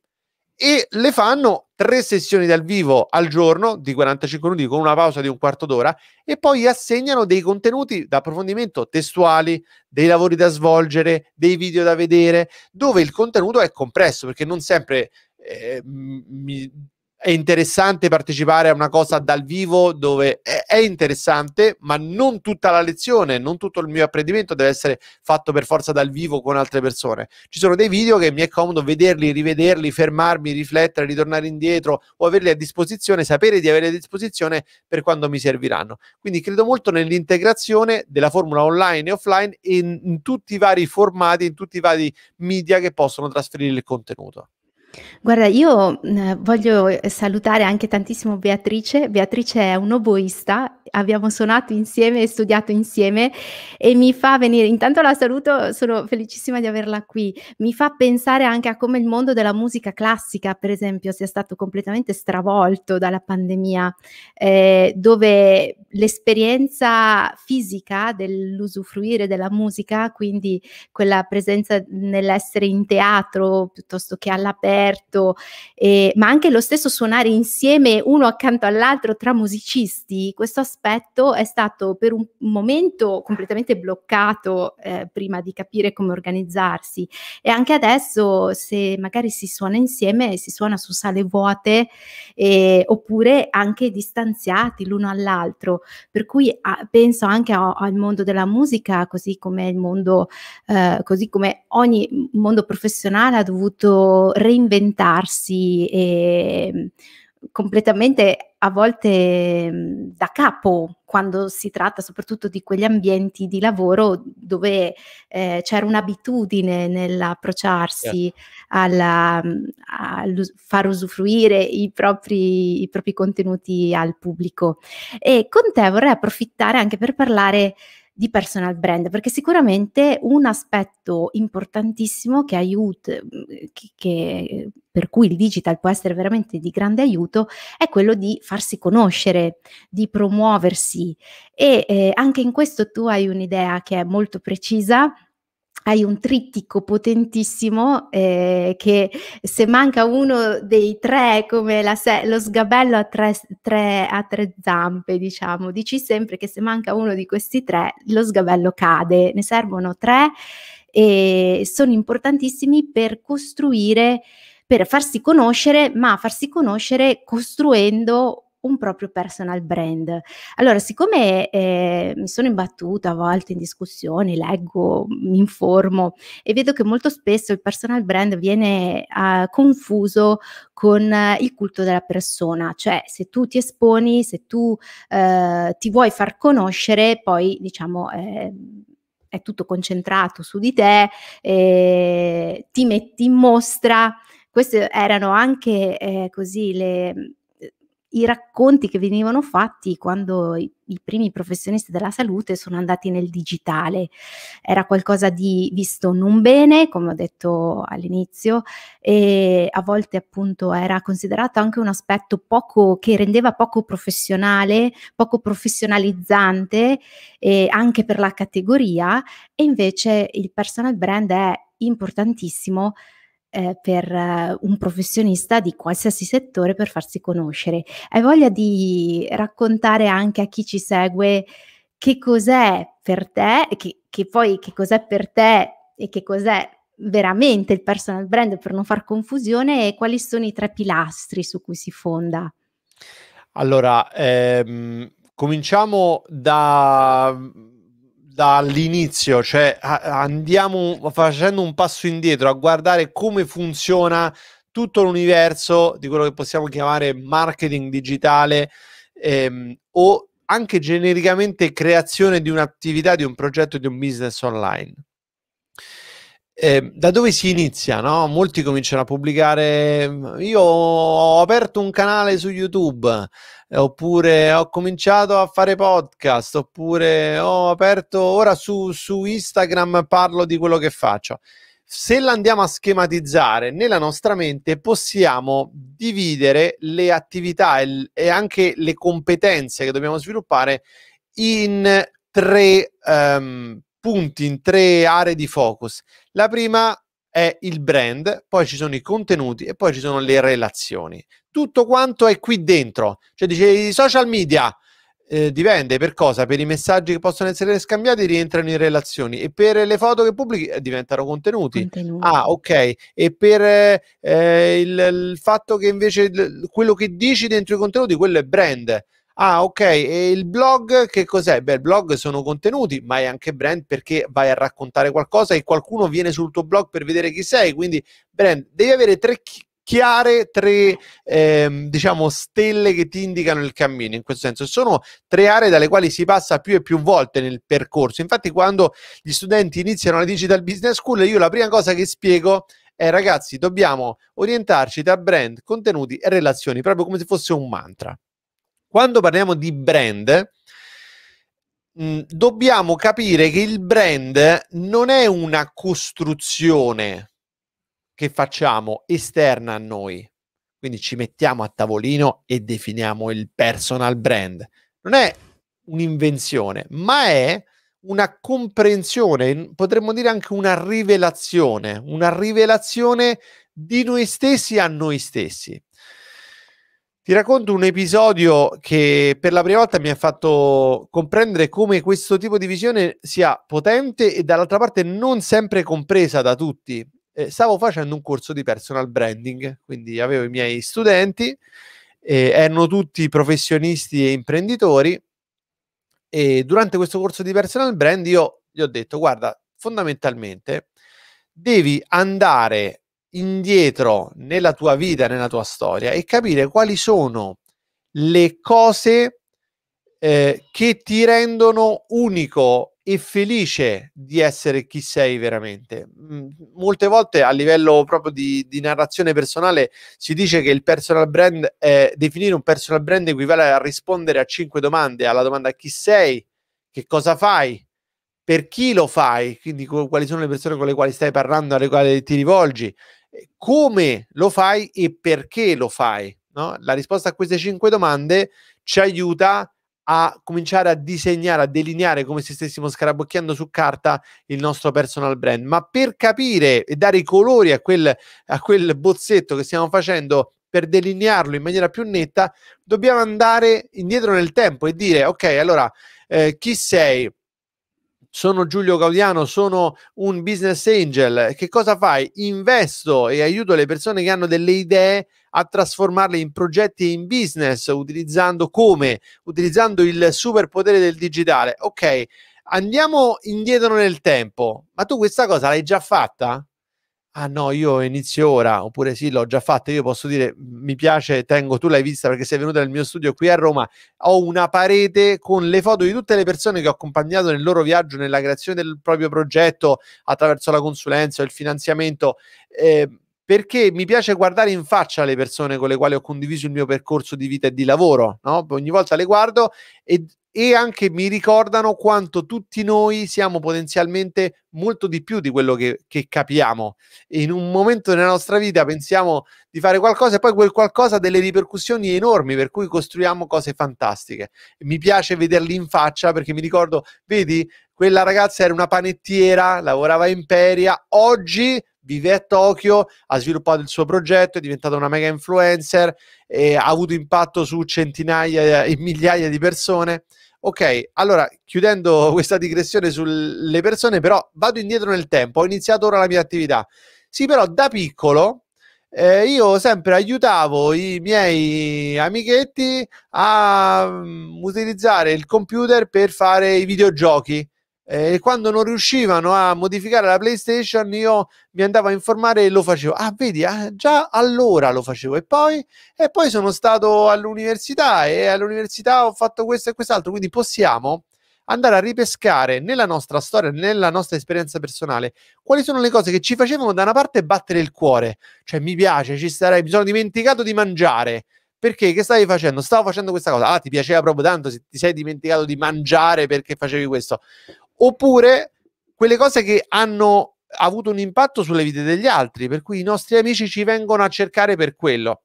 e le fanno tre sessioni dal vivo al giorno di 45 minuti con una pausa di un quarto d'ora e poi assegnano dei contenuti da approfondimento testuali, dei lavori da svolgere, dei video da vedere, dove il contenuto è compresso perché non sempre eh, mi, è interessante partecipare a una cosa dal vivo dove è, interessante, ma non tutta la lezione, non tutto il mio apprendimento deve essere fatto per forza dal vivo con altre persone. Ci sono dei video che mi è comodo vederli, rivederli, fermarmi, riflettere, ritornare indietro o averli a disposizione, sapere di averli a disposizione per quando mi serviranno. Quindi credo molto nell'integrazione della formula online e offline in, in tutti i vari formati, in tutti i vari media che possono trasferire il contenuto. Guarda, io eh, voglio salutare anche tantissimo Beatrice. Beatrice è un oboista abbiamo suonato insieme e studiato insieme e mi fa venire, intanto la saluto, sono felicissima di averla qui, mi fa pensare anche a come il mondo della musica classica, per esempio, sia stato completamente stravolto dalla pandemia, eh, dove l'esperienza fisica dell'usufruire della musica, quindi quella presenza nell'essere in teatro piuttosto che all'aperto, eh, ma anche lo stesso suonare insieme uno accanto all'altro tra musicisti, questo aspetto aspetto è stato per un momento completamente bloccato eh, prima di capire come organizzarsi e anche adesso se magari si suona insieme si suona su sale vuote eh, oppure anche distanziati l'uno all'altro per cui a, penso anche a, al mondo della musica così come il mondo eh, così come ogni mondo professionale ha dovuto reinventarsi e completamente a volte mm, da capo quando si tratta soprattutto di quegli ambienti di lavoro dove eh, c'era un'abitudine nell'approcciarsi yeah. Certo. Mm, al far usufruire i propri, i propri contenuti al pubblico. E con te vorrei approfittare anche per parlare di personal brand, perché sicuramente un aspetto importantissimo che aiuta, che, che, per cui il digital può essere veramente di grande aiuto, è quello di farsi conoscere, di promuoversi. E eh, anche in questo tu hai un'idea che è molto precisa hai un trittico potentissimo eh, che se manca uno dei tre, come se- lo sgabello a tre, tre, a tre, zampe, diciamo, dici sempre che se manca uno di questi tre, lo sgabello cade, ne servono tre e sono importantissimi per costruire, per farsi conoscere, ma farsi conoscere costruendo un proprio personal brand. Allora, siccome eh, mi sono imbattuta a volte in discussioni, leggo, mi informo e vedo che molto spesso il personal brand viene eh, confuso con eh, il culto della persona, cioè se tu ti esponi, se tu eh, ti vuoi far conoscere, poi diciamo eh, è tutto concentrato su di te, ti metti in mostra. Queste erano anche così le i racconti che venivano fatti quando i, i primi professionisti della salute sono andati nel digitale. Era qualcosa di visto non bene, come ho detto all'inizio, e a volte appunto era considerato anche un aspetto poco, che rendeva poco professionale, poco professionalizzante eh, anche per la categoria e invece il personal brand è importantissimo eh, per eh, un professionista di qualsiasi settore per farsi conoscere. Hai voglia di raccontare anche a chi ci segue che cos'è per te, che, che poi che cos'è per te e che cos'è veramente il personal brand per non far confusione e quali sono i tre pilastri su cui si fonda? Allora, ehm, cominciamo da dall'inizio, cioè andiamo facendo un passo indietro a guardare come funziona tutto l'universo di quello che possiamo chiamare marketing digitale ehm, o anche genericamente creazione di un'attività, di un progetto, di un business online. Eh, da dove si inizia? No? Molti cominciano a pubblicare. Io ho aperto un canale su YouTube, eh, oppure ho cominciato a fare podcast, oppure ho aperto ora su, su Instagram parlo di quello che faccio. Se l'andiamo a schematizzare nella nostra mente, possiamo dividere le attività e, e anche le competenze che dobbiamo sviluppare in tre um, punti in tre aree di focus. La prima è il brand, poi ci sono i contenuti e poi ci sono le relazioni. Tutto quanto è qui dentro. Cioè dice i social media eh, dipende per cosa, per i messaggi che possono essere scambiati rientrano in relazioni e per le foto che pubblichi eh, diventano contenuti. contenuti. Ah, ok. E per eh, il, il, fatto che invece quello che dici dentro i contenuti, quello è brand. Ah, ok. E il blog che cos'è? Beh, il blog sono contenuti, ma è anche brand perché vai a raccontare qualcosa e qualcuno viene sul tuo blog per vedere chi sei. Quindi, brand, devi avere tre chi- chiare tre ehm, diciamo stelle che ti indicano il cammino in questo senso sono tre aree dalle quali si passa più e più volte nel percorso infatti quando gli studenti iniziano la digital business school io la prima cosa che spiego è ragazzi dobbiamo orientarci da brand contenuti e relazioni proprio come se fosse un mantra quando parliamo di brand, mh, mm, dobbiamo capire che il brand non è una costruzione che facciamo esterna a noi. Quindi ci mettiamo a tavolino e definiamo il personal brand. Non è un'invenzione, ma è una comprensione, potremmo dire anche una rivelazione, una rivelazione di noi stessi a noi stessi. Ti racconto un episodio che per la prima volta mi ha fatto comprendere come questo tipo di visione sia potente e dall'altra parte non sempre compresa da tutti. Eh, stavo facendo un corso di personal branding, quindi avevo i miei studenti, eh, erano tutti professionisti e imprenditori e durante questo corso di personal brand io gli ho detto guarda, fondamentalmente devi andare indietro nella tua vita, nella tua storia e capire quali sono le cose eh, che ti rendono unico e felice di essere chi sei veramente. Mm, molte volte a livello proprio di, di narrazione personale si dice che il personal brand, è, definire un personal brand equivale a rispondere a cinque domande, alla domanda chi sei, che cosa fai, per chi lo fai, quindi quali sono le persone con le quali stai parlando, alle quali ti rivolgi, come lo fai e perché lo fai. No? La risposta a queste cinque domande ci aiuta a cominciare a disegnare, a delineare come se stessimo scarabocchiando su carta il nostro personal brand. Ma per capire e dare i colori a quel, a quel bozzetto che stiamo facendo per delinearlo in maniera più netta, dobbiamo andare indietro nel tempo e dire: Ok, allora eh, chi sei? sono Giulio Gaudiano, sono un business angel, che cosa fai? Investo e aiuto le persone che hanno delle idee a trasformarle in progetti e in business utilizzando come? Utilizzando il superpotere del digitale. Ok, andiamo indietro nel tempo, ma tu questa cosa l'hai già fatta? ah no, io inizio ora, oppure sì, l'ho già fatta, io posso dire mi piace, tengo, tu l'hai vista perché sei venuta nel mio studio qui a Roma, ho una parete con le foto di tutte le persone che ho accompagnato nel loro viaggio, nella creazione del proprio progetto, attraverso la consulenza, il finanziamento. Eh, perché mi piace guardare in faccia le persone con le quali ho condiviso il mio percorso di vita e di lavoro, no? Ogni volta le guardo e e anche mi ricordano quanto tutti noi siamo potenzialmente molto di più di quello che, che capiamo. in un momento della nostra vita pensiamo di fare qualcosa e poi quel qualcosa ha delle ripercussioni enormi, per cui costruiamo cose fantastiche. Mi piace vederli in faccia perché mi ricordo, vedi, quella ragazza era una panettiera, lavorava in Peria, oggi vive a Tokyo, ha sviluppato il suo progetto, è diventata una mega influencer, E ha avuto impatto su centinaia e migliaia di persone. Ok, allora chiudendo questa digressione sulle persone, però vado indietro nel tempo, ho iniziato ora la mia attività. Sì, però da piccolo eh, io sempre aiutavo i miei amichetti a um, utilizzare il computer per fare i videogiochi. E eh, quando non riuscivano a modificare la PlayStation, io mi andavo a informare e lo facevo. Ah, vedi, eh, già allora lo facevo. E poi, e poi sono stato all'università e all'università ho fatto questo e quest'altro. Quindi possiamo andare a ripescare nella nostra storia, nella nostra esperienza personale, quali sono le cose che ci facevano da una parte battere il cuore, cioè mi piace, ci starei, mi sono dimenticato di mangiare. Perché che stavi facendo? Stavo facendo questa cosa. Ah, ti piaceva proprio tanto, ti sei dimenticato di mangiare perché facevi questo oppure quelle cose che hanno avuto un impatto sulle vite degli altri, per cui i nostri amici ci vengono a cercare per quello.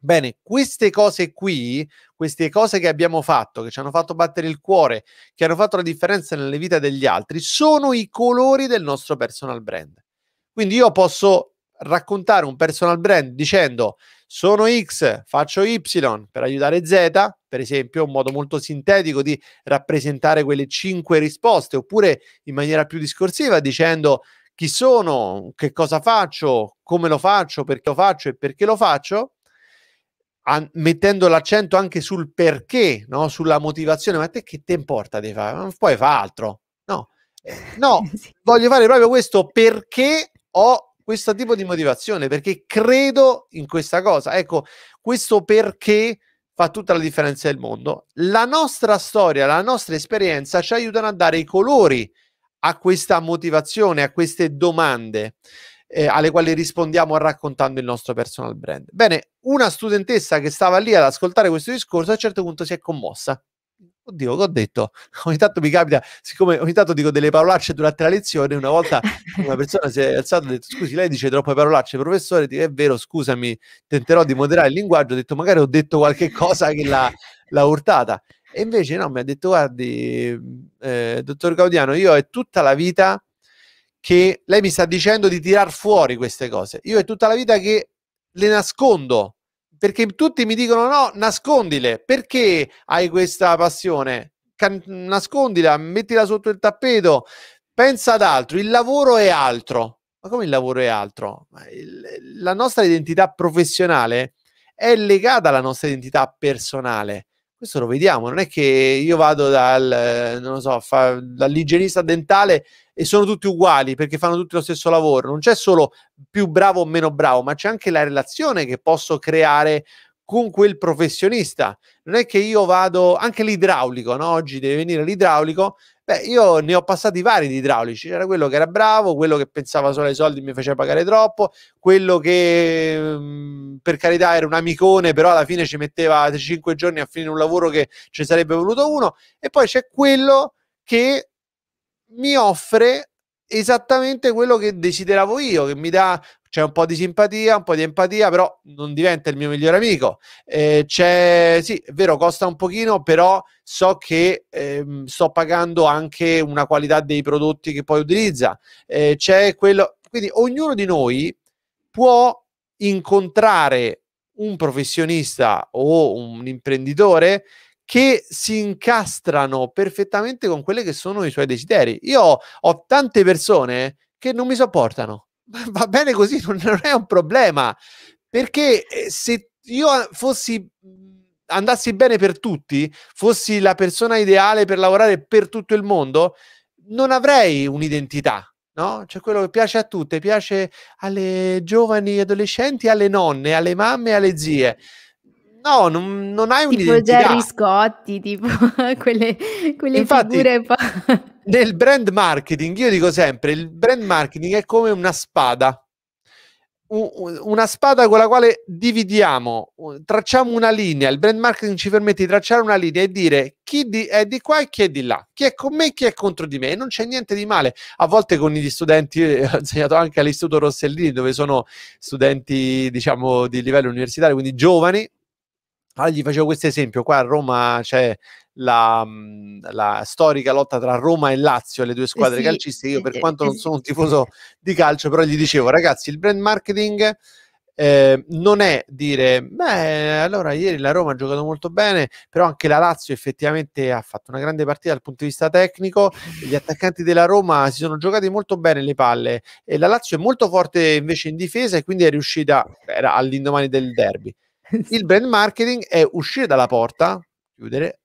Bene, queste cose qui, queste cose che abbiamo fatto, che ci hanno fatto battere il cuore, che hanno fatto la differenza nelle vite degli altri, sono i colori del nostro personal brand. Quindi io posso raccontare un personal brand dicendo sono X, faccio Y per aiutare Z, per esempio, un modo molto sintetico di rappresentare quelle cinque risposte, oppure in maniera più discorsiva dicendo chi sono, che cosa faccio, come lo faccio, perché lo faccio e perché lo faccio, a- mettendo l'accento anche sul perché, no? sulla motivazione, ma a te che ti importa di fare? Poi fa altro. No, eh, no sì. voglio fare proprio questo perché ho questo tipo di motivazione perché credo in questa cosa. Ecco, questo perché fa tutta la differenza del mondo. La nostra storia, la nostra esperienza ci aiutano a dare i colori a questa motivazione, a queste domande eh, alle quali rispondiamo raccontando il nostro personal brand. Bene, una studentessa che stava lì ad ascoltare questo discorso a un certo punto si è commossa Oddio, che ho detto? Ogni tanto mi capita, siccome ogni tanto dico delle parolacce durante la lezione, una volta una persona si è alzata e ha detto, scusi, lei dice troppe parolacce, professore, dico, è vero, scusami, tenterò di moderare il linguaggio, ho detto, magari ho detto qualche cosa che l'ha, l'ha urtata. E invece no, mi ha detto, guardi, eh, dottor Gaudiano, io è tutta la vita che lei mi sta dicendo di tirar fuori queste cose, io è tutta la vita che le nascondo perché tutti mi dicono no, nascondile, perché hai questa passione? Can- nascondila, mettila sotto il tappeto, pensa ad altro, il lavoro è altro. Ma come il lavoro è altro? Il, la nostra identità professionale è legata alla nostra identità personale questo lo vediamo, non è che io vado dal, non so, fa, dall'igienista dentale e sono tutti uguali perché fanno tutti lo stesso lavoro, non c'è solo più bravo o meno bravo, ma c'è anche la relazione che posso creare con quel professionista. Non è che io vado, anche l'idraulico, no? oggi deve venire l'idraulico Beh, io ne ho passati vari di idraulici. C'era quello che era bravo, quello che pensava solo ai soldi e mi faceva pagare troppo, quello che mhmm, per carità era un amicone, però alla fine ci metteva 5 giorni a finire un lavoro che ci sarebbe voluto uno. E poi c'è quello che mi offre esattamente quello che desideravo io, che mi dà c'è un po' di simpatia, un po' di empatia, però non diventa il mio migliore amico. Eh, c'è, sì, è vero, costa un pochino, però so che ehm, sto pagando anche una qualità dei prodotti che poi utilizza. Eh, c'è quello, quindi ognuno di noi può incontrare un professionista o un imprenditore che si incastrano perfettamente con quelli che sono i suoi desideri. Io ho tante persone che non mi sopportano va bene così, non è un problema. Perché eh, se io fossi mhmm, andassi bene per tutti, fossi la persona ideale per lavorare per tutto il mondo, non avrei un'identità. No? C'è cioè, quello che piace a tutte, piace alle giovani adolescenti, alle nonne, alle mamme, alle zie No, non, non hai tipo un'identità. Tipo Jerry Scotti, tipo quelle, quelle Infatti, figure... nel brand marketing, io dico sempre, il brand marketing è come una spada. Una spada con la quale dividiamo, tracciamo una linea. Il brand marketing ci permette di tracciare una linea e dire chi è di qua e chi è di là, chi è con me e chi è contro di me. E non c'è niente di male. A volte con gli studenti, ho insegnato anche all'Istituto Rossellini, dove sono studenti, diciamo, di livello universitario, quindi giovani, allora ah, gli facevo questo esempio, qua a Roma c'è la, mhmm, la, storica lotta tra Roma e Lazio, le due eh, squadre eh sì, calcistiche, io per eh, quanto eh, non sono un tifoso di calcio, però gli dicevo ragazzi il brand marketing... Eh, non è dire beh allora ieri la Roma ha giocato molto bene però anche la Lazio effettivamente ha fatto una grande partita dal punto di vista tecnico gli attaccanti della Roma si sono giocati molto bene le palle e la Lazio è molto forte invece in difesa e quindi è riuscita era all'indomani del derby Il brand marketing è uscire dalla porta, chiudere,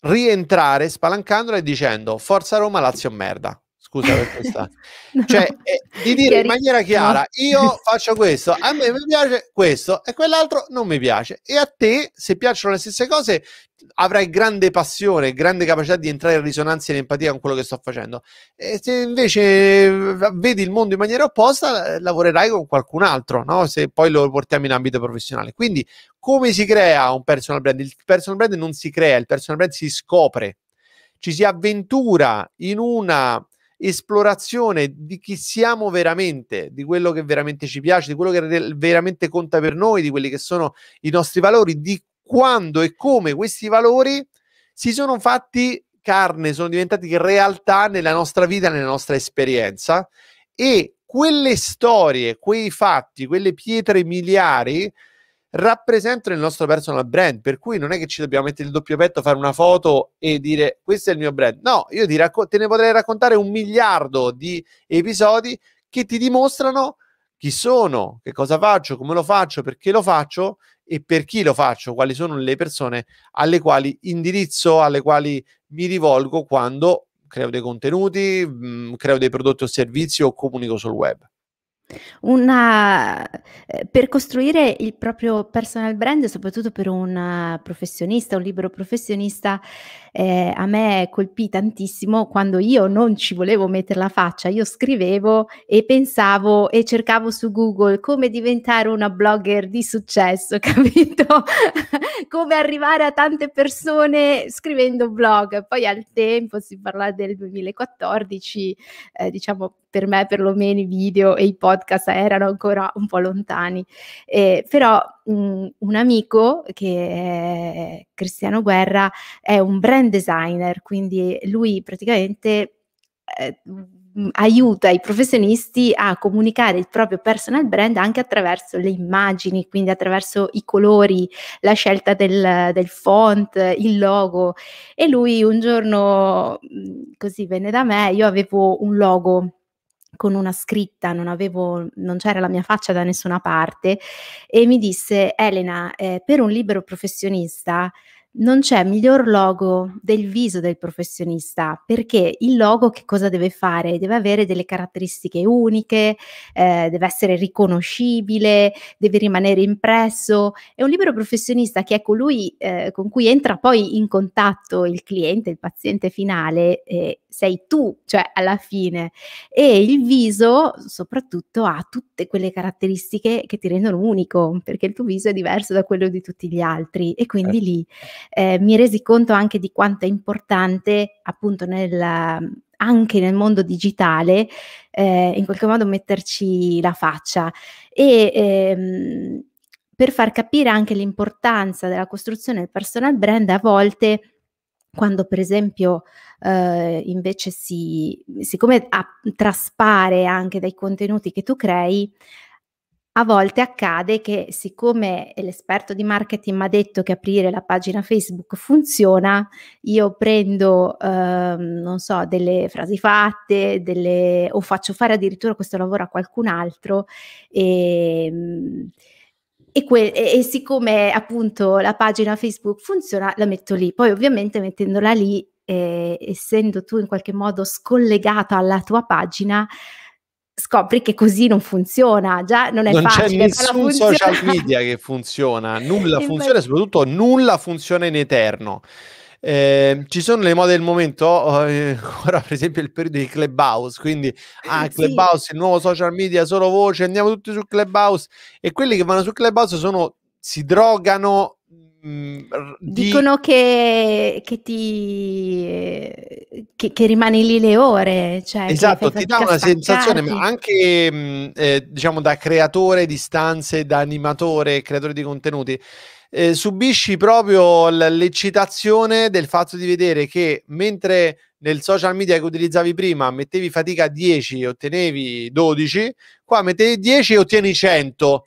rientrare spalancandola e dicendo Forza Roma, Lazio merda. Scusa per questa. no, cioè, eh, di dire in maniera chiara, io faccio questo, a me mi piace questo e quell'altro non mi piace. E a te, se piacciono le stesse cose, avrai grande passione, grande capacità di entrare in risonanza e in empatia con quello che sto facendo. E se invece eh, vedi il mondo in maniera opposta, eh, lavorerai con qualcun altro, no? se poi lo portiamo in ambito professionale. Quindi, come si crea un personal brand? Il personal brand non si crea, il personal brand si scopre. Ci si avventura in una esplorazione di chi siamo veramente, di quello che veramente ci piace, di quello che veramente conta per noi, di quelli che sono i nostri valori, di quando e come questi valori si sono fatti carne, sono diventati realtà nella nostra vita, nella nostra esperienza e quelle storie, quei fatti, quelle pietre miliari rappresentano il nostro personal brand, per cui non è che ci dobbiamo mettere il doppio petto, fare una foto e dire questo è il mio brand. No, io racco- te ne potrei raccontare un miliardo di episodi che ti dimostrano chi sono, che cosa faccio, come lo faccio, perché lo faccio e per chi lo faccio, quali sono le persone alle quali indirizzo, alle quali mi rivolgo quando creo dei contenuti, mh, mm, creo dei prodotti o servizi o comunico sul web. Una, eh, per costruire il proprio personal brand, soprattutto per un eh, professionista, un libero professionista, eh, a me colpì tantissimo quando io non ci volevo mettere la faccia, io scrivevo e pensavo e cercavo su Google come diventare una blogger di successo, capito? come arrivare a tante persone scrivendo blog. Poi al tempo si parla del 2014, eh, diciamo per me perlomeno i video e i podcast erano ancora un po' lontani. Eh, però mh, un amico che Cristiano Guerra è un brand designer, quindi lui praticamente eh, aiuta i professionisti a comunicare il proprio personal brand anche attraverso le immagini, quindi attraverso i colori, la scelta del, del font, il logo. E lui un giorno così venne da me, io avevo un logo con una scritta, non, avevo, non c'era la mia faccia da nessuna parte, e mi disse, Elena, eh, per un libero professionista non c'è miglior logo del viso del professionista, perché il logo che cosa deve fare? Deve avere delle caratteristiche uniche, eh, deve essere riconoscibile, deve rimanere impresso. È un libero professionista che è colui ecco, eh, con cui entra poi in contatto il cliente, il paziente finale, eh, sei tu, cioè alla fine. E il viso soprattutto ha tutte quelle caratteristiche che ti rendono unico, perché il tuo viso è diverso da quello di tutti gli altri e quindi certo. lì eh, mi resi conto anche di quanto è importante appunto nel, anche nel mondo digitale eh, in qualche modo metterci la faccia e ehm, per far capire anche l'importanza della costruzione del personal brand a volte quando per esempio eh, invece si, siccome a, ah, traspare anche dai contenuti che tu crei, a volte accade che siccome l'esperto di marketing mi ha detto che aprire la pagina Facebook funziona, io prendo, ehm, non so, delle frasi fatte, delle, o faccio fare addirittura questo lavoro a qualcun altro e... Ehm, e, que- e, siccome appunto la pagina Facebook funziona, la metto lì. Poi ovviamente mettendola lì, eh, essendo tu in qualche modo scollegato alla tua pagina, scopri che così non funziona, già non è non facile. Non c'è nessun social media che funziona, nulla funziona, e soprattutto nulla funziona in eterno. Eh, ci sono le mode del momento, oh, eh, ora per esempio il periodo di Clubhouse, quindi ah, Clubhouse, sì. il nuovo social media, solo voce, andiamo tutti su Clubhouse e quelli che vanno su Clubhouse sono, si drogano Mhmm, di... Dicono che, che ti che, che, rimani lì le ore. Cioè esatto, ti dà una sensazione, ma anche mhmm, eh, diciamo da creatore di stanze, da animatore, creatore di contenuti. Eh, subisci proprio l- l'eccitazione del fatto di vedere che mentre nel social media che utilizzavi prima mettevi fatica 10 e ottenevi 12, qua mettevi 10 e ottieni 100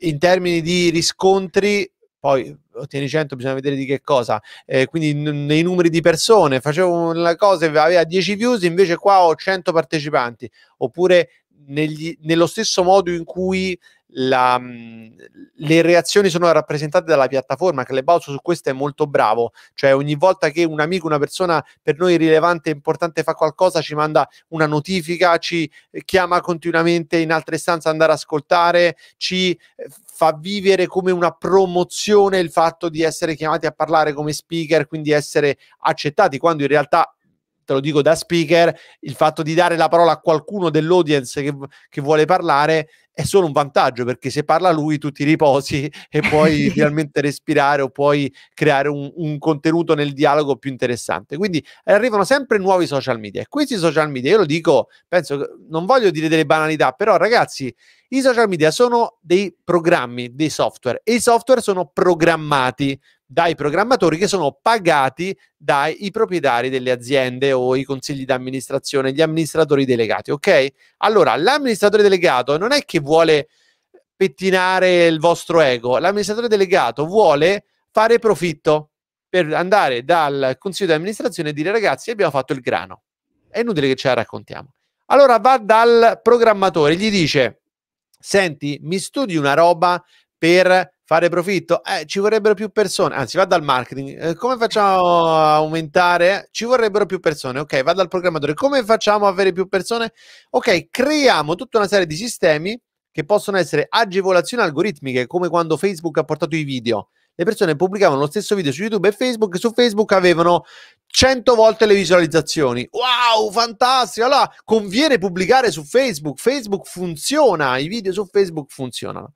in termini di riscontri poi ottieni 100 bisogna vedere di che cosa eh, quindi n- nei numeri di persone facevo una cosa e aveva 10 views invece qua ho 100 partecipanti oppure negli, nello stesso modo in cui la, mm, le reazioni sono rappresentate dalla piattaforma. Clubhouse su questo è molto bravo, cioè ogni volta che un amico, una persona per noi rilevante e importante fa qualcosa, ci manda una notifica, ci eh, chiama continuamente in altre stanze andare ad ascoltare, ci eh, fa vivere come una promozione il fatto di essere chiamati a parlare come speaker, quindi essere accettati, quando in realtà te lo dico da speaker, il fatto di dare la parola a qualcuno dell'audience che, che vuole parlare è solo un vantaggio perché se parla lui tu ti riposi e puoi finalmente respirare o puoi creare un, un, contenuto nel dialogo più interessante. Quindi eh, arrivano sempre nuovi social media e questi social media, io lo dico, penso, non voglio dire delle banalità, però ragazzi, i social media sono dei programmi, dei software e i software sono programmati dai programmatori che sono pagati dai proprietari delle aziende o i consigli di amministrazione, gli amministratori delegati, ok? Allora, l'amministratore delegato non è che vuole pettinare il vostro ego, l'amministratore delegato vuole fare profitto per andare dal consiglio di amministrazione e dire ragazzi abbiamo fatto il grano, è inutile che ce la raccontiamo. Allora va dal programmatore, gli dice senti mi studi una roba per fare profitto? Eh, ci vorrebbero più persone. Anzi, va dal marketing. Eh, come facciamo a aumentare? Ci vorrebbero più persone. Ok, va dal programmatore. Come facciamo a avere più persone? Ok, creiamo tutta una serie di sistemi che possono essere agevolazioni algoritmiche, come quando Facebook ha portato i video. Le persone pubblicavano lo stesso video su YouTube e Facebook, e su Facebook avevano 100 volte le visualizzazioni. Wow, fantastico! Allora, conviene pubblicare su Facebook. Facebook funziona, i video su Facebook funzionano.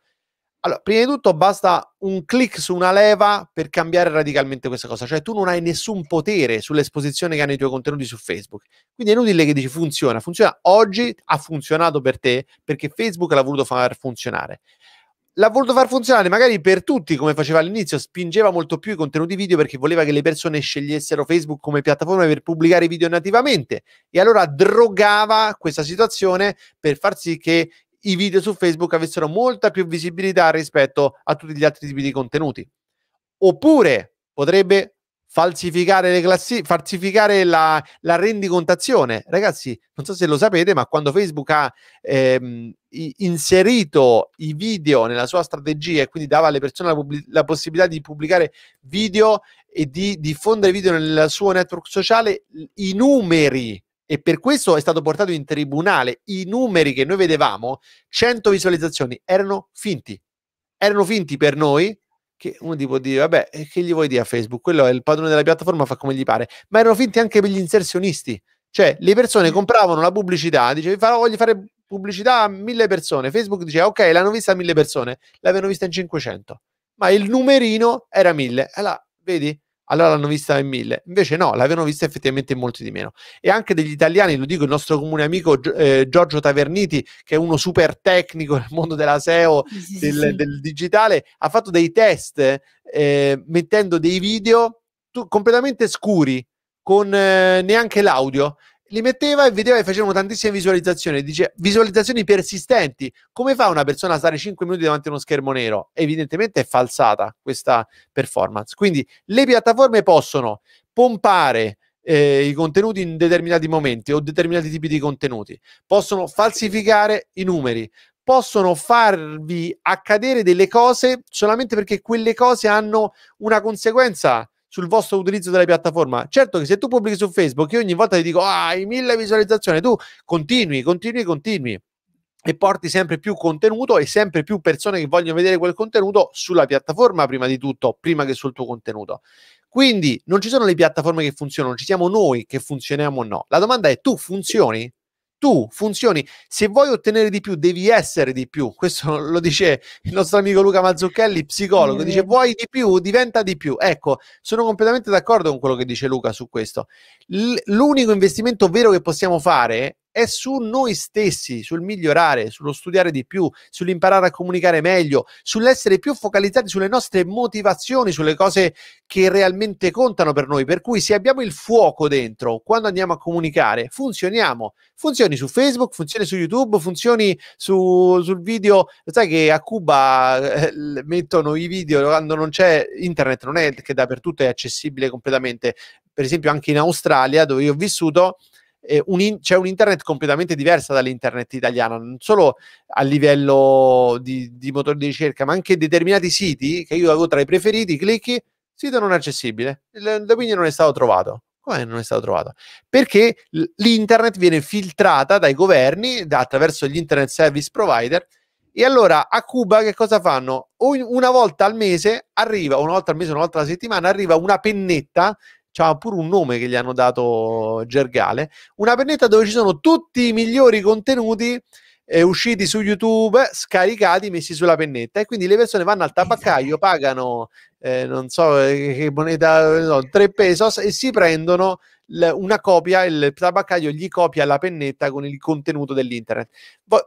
Allora, prima di tutto basta un clic su una leva per cambiare radicalmente questa cosa, cioè tu non hai nessun potere sull'esposizione che hanno i tuoi contenuti su Facebook. Quindi è inutile che dici funziona, funziona oggi, ha funzionato per te perché Facebook l'ha voluto far funzionare. L'ha voluto far funzionare magari per tutti, come faceva all'inizio, spingeva molto più i contenuti video perché voleva che le persone scegliessero Facebook come piattaforma per pubblicare video nativamente e allora drogava questa situazione per far sì che i video su Facebook avessero molta più visibilità rispetto a tutti gli altri tipi di contenuti. Oppure potrebbe falsificare, le classi- falsificare la, la, rendicontazione. Ragazzi, non so se lo sapete, ma quando Facebook ha ehm, i- inserito i video nella sua strategia e quindi dava alle persone la, pubblic- la possibilità di pubblicare video e di diffondere video nel suo network sociale, i numeri e per questo è stato portato in tribunale. I numeri che noi vedevamo, 100 visualizzazioni, erano finti. Erano finti per noi, che uno tipo di vabbè, che gli vuoi dire a Facebook? Quello è il padrone della piattaforma, fa come gli pare. Ma erano finti anche per gli inserzionisti. Cioè, le persone compravano la pubblicità, dicevi, voglio fare pubblicità a mille persone. Facebook diceva, ok, l'hanno vista a mille persone, l'avevano vista in 500. Ma il numerino era mille. Allora, vedi? allora l'hanno vista in mille. Invece no, l'avevano vista effettivamente in molti di meno. E anche degli italiani, lo dico il nostro comune amico eh, Giorgio Taverniti, che è uno super tecnico nel mondo della SEO, sì, del, sì. del, digitale, ha fatto dei test eh, mettendo dei video tu, completamente scuri, con eh, neanche l'audio li metteva e vedeva che facevano tantissime visualizzazioni. Dice visualizzazioni persistenti. Come fa una persona a stare 5 minuti davanti a uno schermo nero? Evidentemente è falsata questa performance. Quindi le piattaforme possono pompare eh, i contenuti in determinati momenti o determinati tipi di contenuti, possono falsificare i numeri, possono farvi accadere delle cose solamente perché quelle cose hanno una conseguenza sul vostro utilizzo della piattaforma. Certo che se tu pubblichi su Facebook, io ogni volta ti dico, ah, hai mille visualizzazioni, tu continui, continui, continui e porti sempre più contenuto e sempre più persone che vogliono vedere quel contenuto sulla piattaforma prima di tutto, prima che sul tuo contenuto. Quindi non ci sono le piattaforme che funzionano, ci siamo noi che funzioniamo o no. La domanda è tu funzioni? tu funzioni. Se vuoi ottenere di più, devi essere di più. Questo lo dice il nostro amico Luca Mazzucchelli, psicologo. Dice: Vuoi di più, diventa di più. Ecco, sono completamente d'accordo con quello che dice Luca su questo. L- l'unico investimento vero che possiamo fare è su noi stessi, sul migliorare, sullo studiare di più, sull'imparare a comunicare meglio, sull'essere più focalizzati sulle nostre motivazioni, sulle cose che realmente contano per noi. Per cui se abbiamo il fuoco dentro, quando andiamo a comunicare, funzioniamo. Funzioni su Facebook, funzioni su YouTube, funzioni su, sul video. Sai che a Cuba eh, mettono i video quando non c'è internet, non è che dappertutto è accessibile completamente. Per esempio anche in Australia, dove io ho vissuto, eh, un in- c'è un internet completamente diversa dall'internet italiano, non solo a livello di, di motore di ricerca, ma anche determinati siti che io avevo tra i preferiti, clicchi, sito non accessibile, il dominio non è stato trovato. Come non è stato trovato? Perché l'internet viene filtrata dai governi da, attraverso gli internet service provider e allora a Cuba che cosa fanno? Una volta al mese arriva, una volta al mese, una volta alla settimana, arriva una pennetta c'ha pure un nome che gli hanno dato Gergale, una pennetta dove ci sono tutti i migliori contenuti eh, usciti su YouTube, scaricati, messi sulla pennetta e quindi le persone vanno al tabaccaio, esatto. pagano eh, non so eh, che moneta, no, 3 pesos e si prendono una copia, il tabaccaio gli copia la pennetta con il contenuto dell'internet.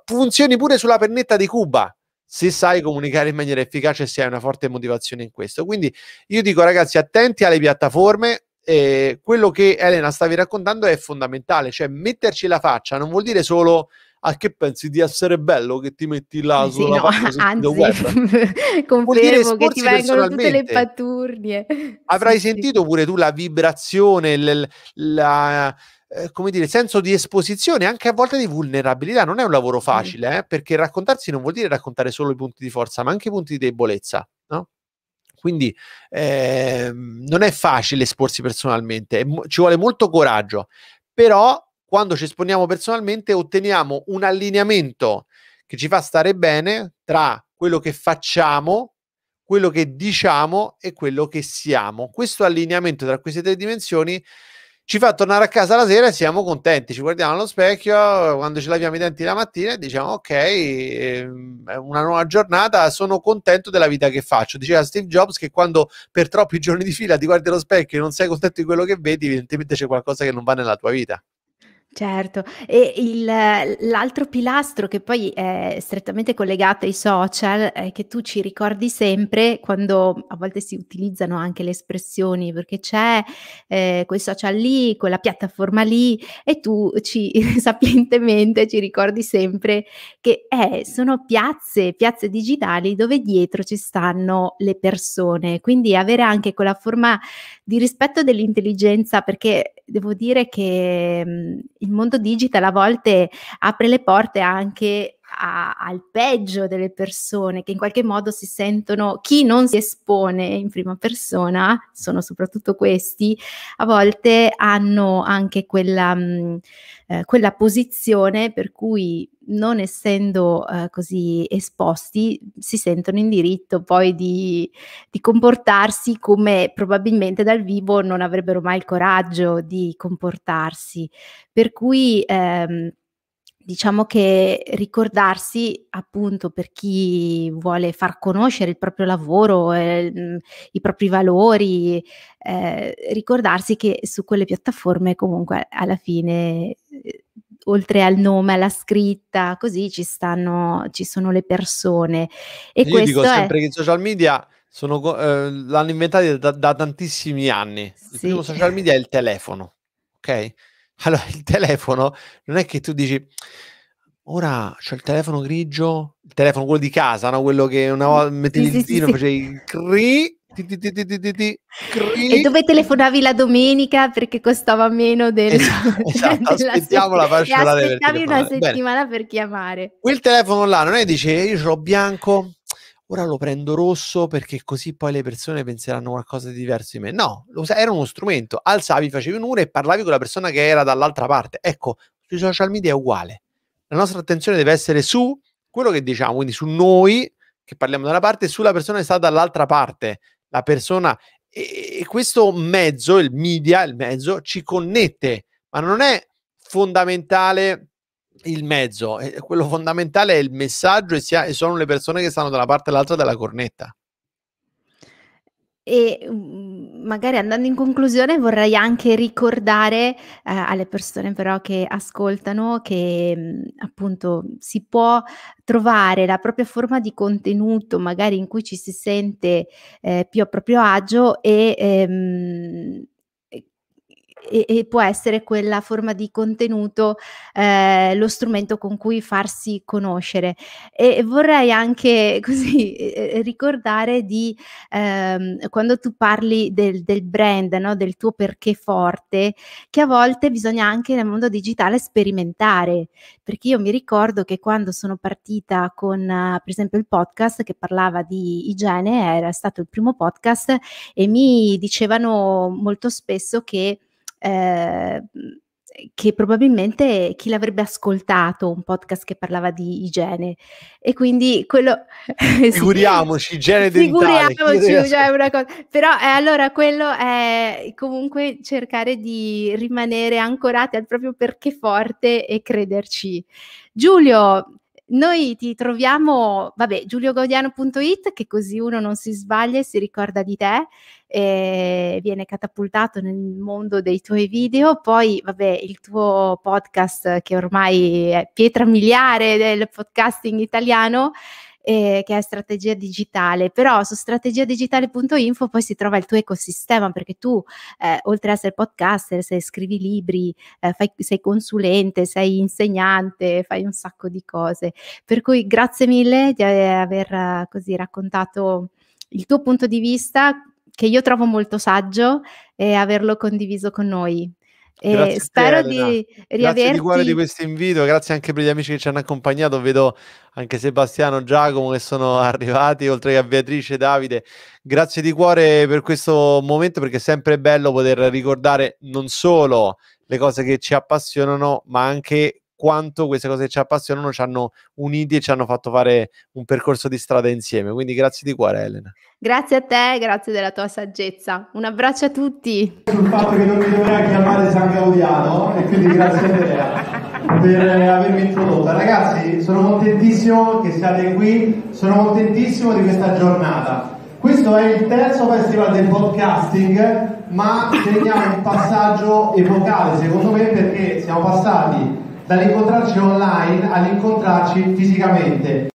Funzioni pure sulla pennetta di Cuba se sai comunicare in maniera efficace e se hai una forte motivazione in questo. Quindi io dico ragazzi, attenti alle piattaforme, eh, quello che Elena stavi raccontando è fondamentale, cioè metterci la faccia non vuol dire solo a ah, che pensi di essere bello che ti metti là sì, sulla no, anzi, web? confermo che ti vengono tutte le paturnie. Avrai sì, sentito sì. pure tu la vibrazione, l- la, eh, come dire, senso di esposizione, anche a volte di vulnerabilità. Non è un lavoro mm. facile, eh, perché raccontarsi non vuol dire raccontare solo i punti di forza, ma anche i punti di debolezza. Quindi eh, non è facile esporsi personalmente, mo- ci vuole molto coraggio, però quando ci esponiamo personalmente otteniamo un allineamento che ci fa stare bene tra quello che facciamo, quello che diciamo e quello che siamo. Questo allineamento tra queste tre dimensioni ci fa tornare a casa la sera e siamo contenti, ci guardiamo allo specchio quando ci laviamo i denti la mattina e diciamo ok, ehm, è una nuova giornata, sono contento della vita che faccio. Diceva Steve Jobs che quando per troppi giorni di fila ti guardi allo specchio e non sei contento di quello che vedi, evidentemente c'è qualcosa che non va nella tua vita. Certo, e il l'altro pilastro che poi è strettamente collegato ai social, è che tu ci ricordi sempre quando a volte si utilizzano anche le espressioni, perché c'è eh, quei social lì, quella piattaforma lì, e tu ci sapientemente ci ricordi sempre che eh, sono piazze, piazze digitali dove dietro ci stanno le persone. Quindi avere anche quella forma di rispetto dell'intelligenza, perché devo dire che mh, mm, il mondo digital a volte apre le porte anche a, al peggio delle persone che in qualche modo si sentono, chi non si espone in prima persona, sono soprattutto questi, a volte hanno anche quella, mh, mm, eh, quella posizione per cui non essendo eh, così esposti si sentono in diritto poi di, di, comportarsi come probabilmente dal vivo non avrebbero mai il coraggio di comportarsi. Per cui ehm, diciamo che ricordarsi appunto per chi vuole far conoscere il proprio lavoro, eh, i propri valori, eh, ricordarsi che su quelle piattaforme comunque alla fine eh, oltre al nome, alla scritta, così ci stanno, ci sono le persone. E Io dico sempre è... che i social media sono, eh, l'hanno inventato da, da, tantissimi anni. Sì. Il primo social media è il telefono, ok? Allora, il telefono non è che tu dici ora c'è il telefono grigio, il telefono quello di casa, no? quello che una volta metti sì, il dito, sì, facevi sì. cri di, di, di, cri- e dove telefonavi la domenica perché costava meno del esatto, esatto. aspettiamo la fascia e aspettavi una settimana Bene. per chiamare quel telefono là non è dice io ce l'ho bianco ora lo prendo rosso perché così poi le persone penseranno qualcosa di diverso di me. No, usa- era uno strumento. Alzavi, facevi un'ora e parlavi con la persona che era dall'altra parte. Ecco, sui social media è uguale. La nostra attenzione deve essere su quello che diciamo, quindi su noi che parliamo da una parte e sulla persona che sta dall'altra parte la persona e, questo mezzo, il media, il mezzo ci connette, ma non è fondamentale il mezzo, quello fondamentale è il messaggio e, sia, e sono le persone che stanno dalla una parte all'altra della cornetta. E mm, magari andando in conclusione vorrei anche ricordare, ehm, alle persone però che ascoltano che, mhmm, appunto si può trovare la propria forma di contenuto, magari in cui ci si sente, ehm, più a proprio agio e, ehm, e, e, può essere quella forma di contenuto eh, lo strumento con cui farsi conoscere. E vorrei anche così eh, eh, ricordare di ehm, quando tu parli del, del brand, no? del tuo perché forte, che a volte bisogna anche nel mondo digitale sperimentare, perché io mi ricordo che quando sono partita con per esempio il podcast che parlava di igiene, era stato il primo podcast e mi dicevano molto spesso che Ehm, che probabilmente chi l'avrebbe ascoltato un podcast che parlava di igiene e quindi quello figuriamoci igiene dentale figuriamoci cioè una cosa però eh, allora quello è comunque cercare di rimanere ancorati al proprio perché forte e crederci Giulio noi ti troviamo, vabbè, giuliogodiano.it, che così uno non si sbaglia e si ricorda di te eh, viene catapultato nel mondo dei tuoi video, poi vabbè il tuo podcast che ormai è pietra miliare del podcasting italiano. Eh, che è strategia digitale, però su strategiadigitale.info poi si trova il tuo ecosistema perché tu eh, oltre ad essere podcaster, sei, scrivi libri, eh, fai, sei consulente, sei insegnante, fai un sacco di cose. Per cui grazie mille di aver così raccontato il tuo punto di vista che io trovo molto saggio e averlo condiviso con noi. Grazie spero te, di riaverti. Grazie di cuore di questo invito, grazie anche per gli amici che ci hanno accompagnato. Vedo anche Sebastiano, Giacomo che sono arrivati, oltre che a Beatrice, Davide. Grazie di cuore per questo momento perché è sempre bello poter ricordare non solo le cose che ci appassionano, ma anche quanto queste cose che ci appassionano ci hanno uniti e ci hanno fatto fare un percorso di strada insieme. Quindi grazie di cuore Elena. Grazie a te, grazie della tua saggezza. Un abbraccio a tutti. Sul fatto che non mi doveva chiamare San Gaudiano e quindi grazie a te eh, per eh, avermi introdotta. Ragazzi, sono contentissimo che siate qui, sono contentissimo di questa giornata. Questo è il terzo festival del podcasting, ma segniamo un passaggio epocale secondo me perché siamo passati dall'incontrarci online all'incontrarci fisicamente.